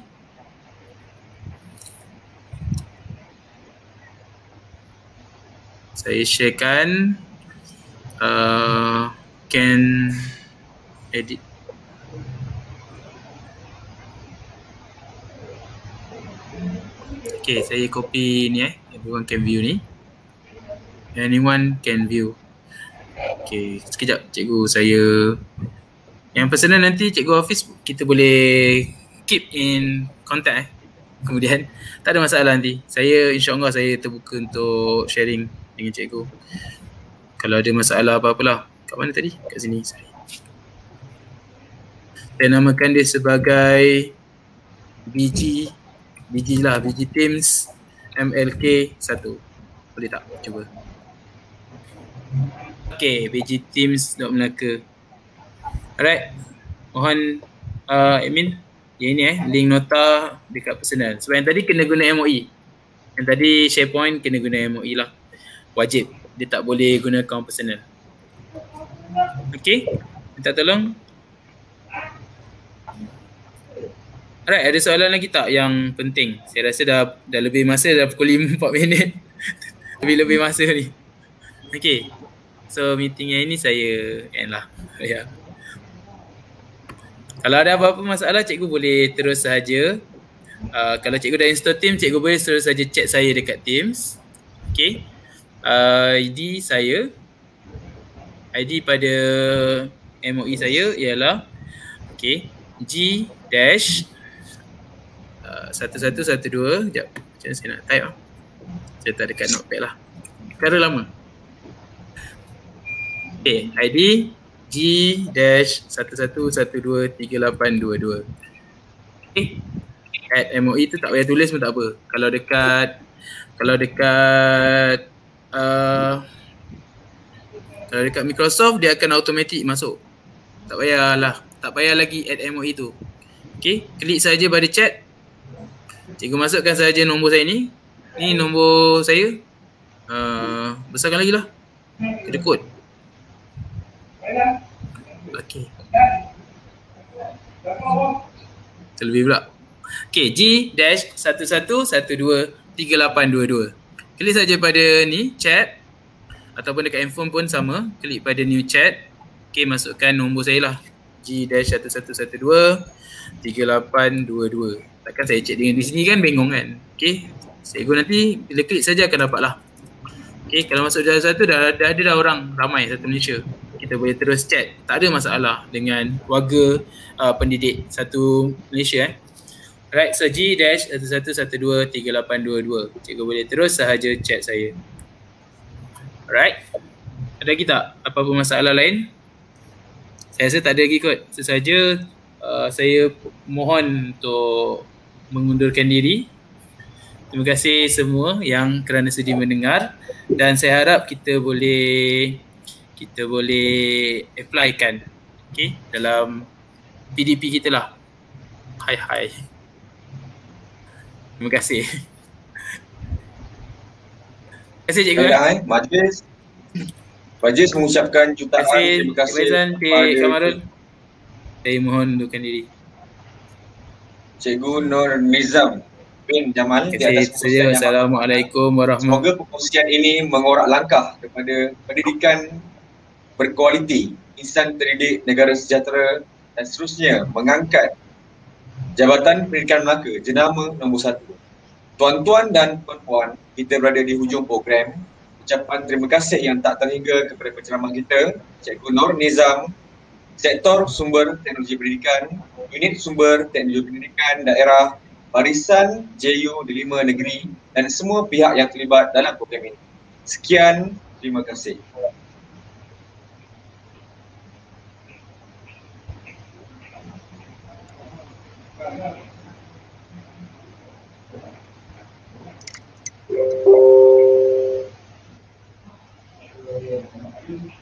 saya sharekan uh, can edit Okay, saya copy ni eh. bukan can view ni. Anyone can view. Okay, sekejap cikgu saya. Yang personal nanti cikgu office kita boleh keep in contact eh. Kemudian tak ada masalah nanti. Saya insyaAllah saya terbuka untuk sharing dengan cikgu kalau ada masalah apa-apalah kat mana tadi kat sini sorry saya namakan dia sebagai BG BG lah BG Teams MLK 1 boleh tak cuba Okay, BG Teams dot Melaka Alright, mohon uh, admin Yang ini eh, link nota dekat personal Sebab yang tadi kena guna MOE Yang tadi SharePoint kena guna MOE lah wajib dia tak boleh guna account personal okey minta tolong Alright, ada soalan lagi tak yang penting? Saya rasa dah dah lebih masa, dah pukul 5, 4 minit. Lebih-lebih masa ni. Okay. So, meeting yang ini saya end lah. Yeah. Kalau ada apa-apa masalah, cikgu boleh terus sahaja. Uh, kalau cikgu dah install team, cikgu boleh terus sahaja chat saya dekat Teams. Okay. Uh, ID saya ID pada MOE saya ialah okey G dash 1112 uh, sekejap macam saya nak type ah saya tak dekat notepad lah perkara lama okey ID G dash 1112 okey at MOE tu tak payah tulis pun tak apa kalau dekat kalau dekat Uh, kalau dekat Microsoft dia akan automatik masuk. Tak payahlah, tak payah lagi add MOE tu. Okey, klik saja pada chat. Cikgu masukkan saja nombor saya ni. Ni nombor saya. Uh, besarkan lagi lah. Kena kod. Okey. Terlebih pula. Okey, G-111238222 klik saja pada ni chat ataupun dekat handphone pun sama klik pada new chat okey masukkan nombor saya lah G-1112 3822 takkan saya chat dengan di sini kan bingung kan okey saya go nanti bila klik saja akan dapat lah okey kalau masuk jalan satu dah, dah ada dah orang ramai satu Malaysia kita boleh terus chat tak ada masalah dengan warga uh, pendidik satu Malaysia eh Right, so G-112-3822. Cikgu boleh terus sahaja chat saya. Alright. Ada lagi tak apa-apa masalah lain? Saya rasa tak ada lagi kot. So, sahaja uh, saya mohon untuk mengundurkan diri. Terima kasih semua yang kerana sedia mendengar dan saya harap kita boleh kita boleh applykan okay, dalam PDP kita lah. Hai hai. Terima kasih. Terima kasih cikgu. Ya, Majlis. Majlis mengucapkan jutaan terima kasih. Terima kasih. Terima kasih. Terima kasih. Saya mohon undurkan diri. Cikgu Nur Nizam bin Jamal di atas Assalamualaikum warahmatullahi wabarakatuh. Semoga perkongsian ini mengorak langkah kepada pendidikan berkualiti, insan terdidik, negara sejahtera dan seterusnya mengangkat Jabatan Pendidikan Melaka, jenama nombor satu. Tuan-tuan dan puan-puan, kita berada di hujung program. Ucapan terima kasih yang tak terhingga kepada penceramah kita, Cikgu Nur Nizam, Sektor Sumber Teknologi Pendidikan, Unit Sumber Teknologi Pendidikan Daerah, Barisan JU di lima negeri dan semua pihak yang terlibat dalam program ini. Sekian, terima kasih. Terima kasih. Thank you.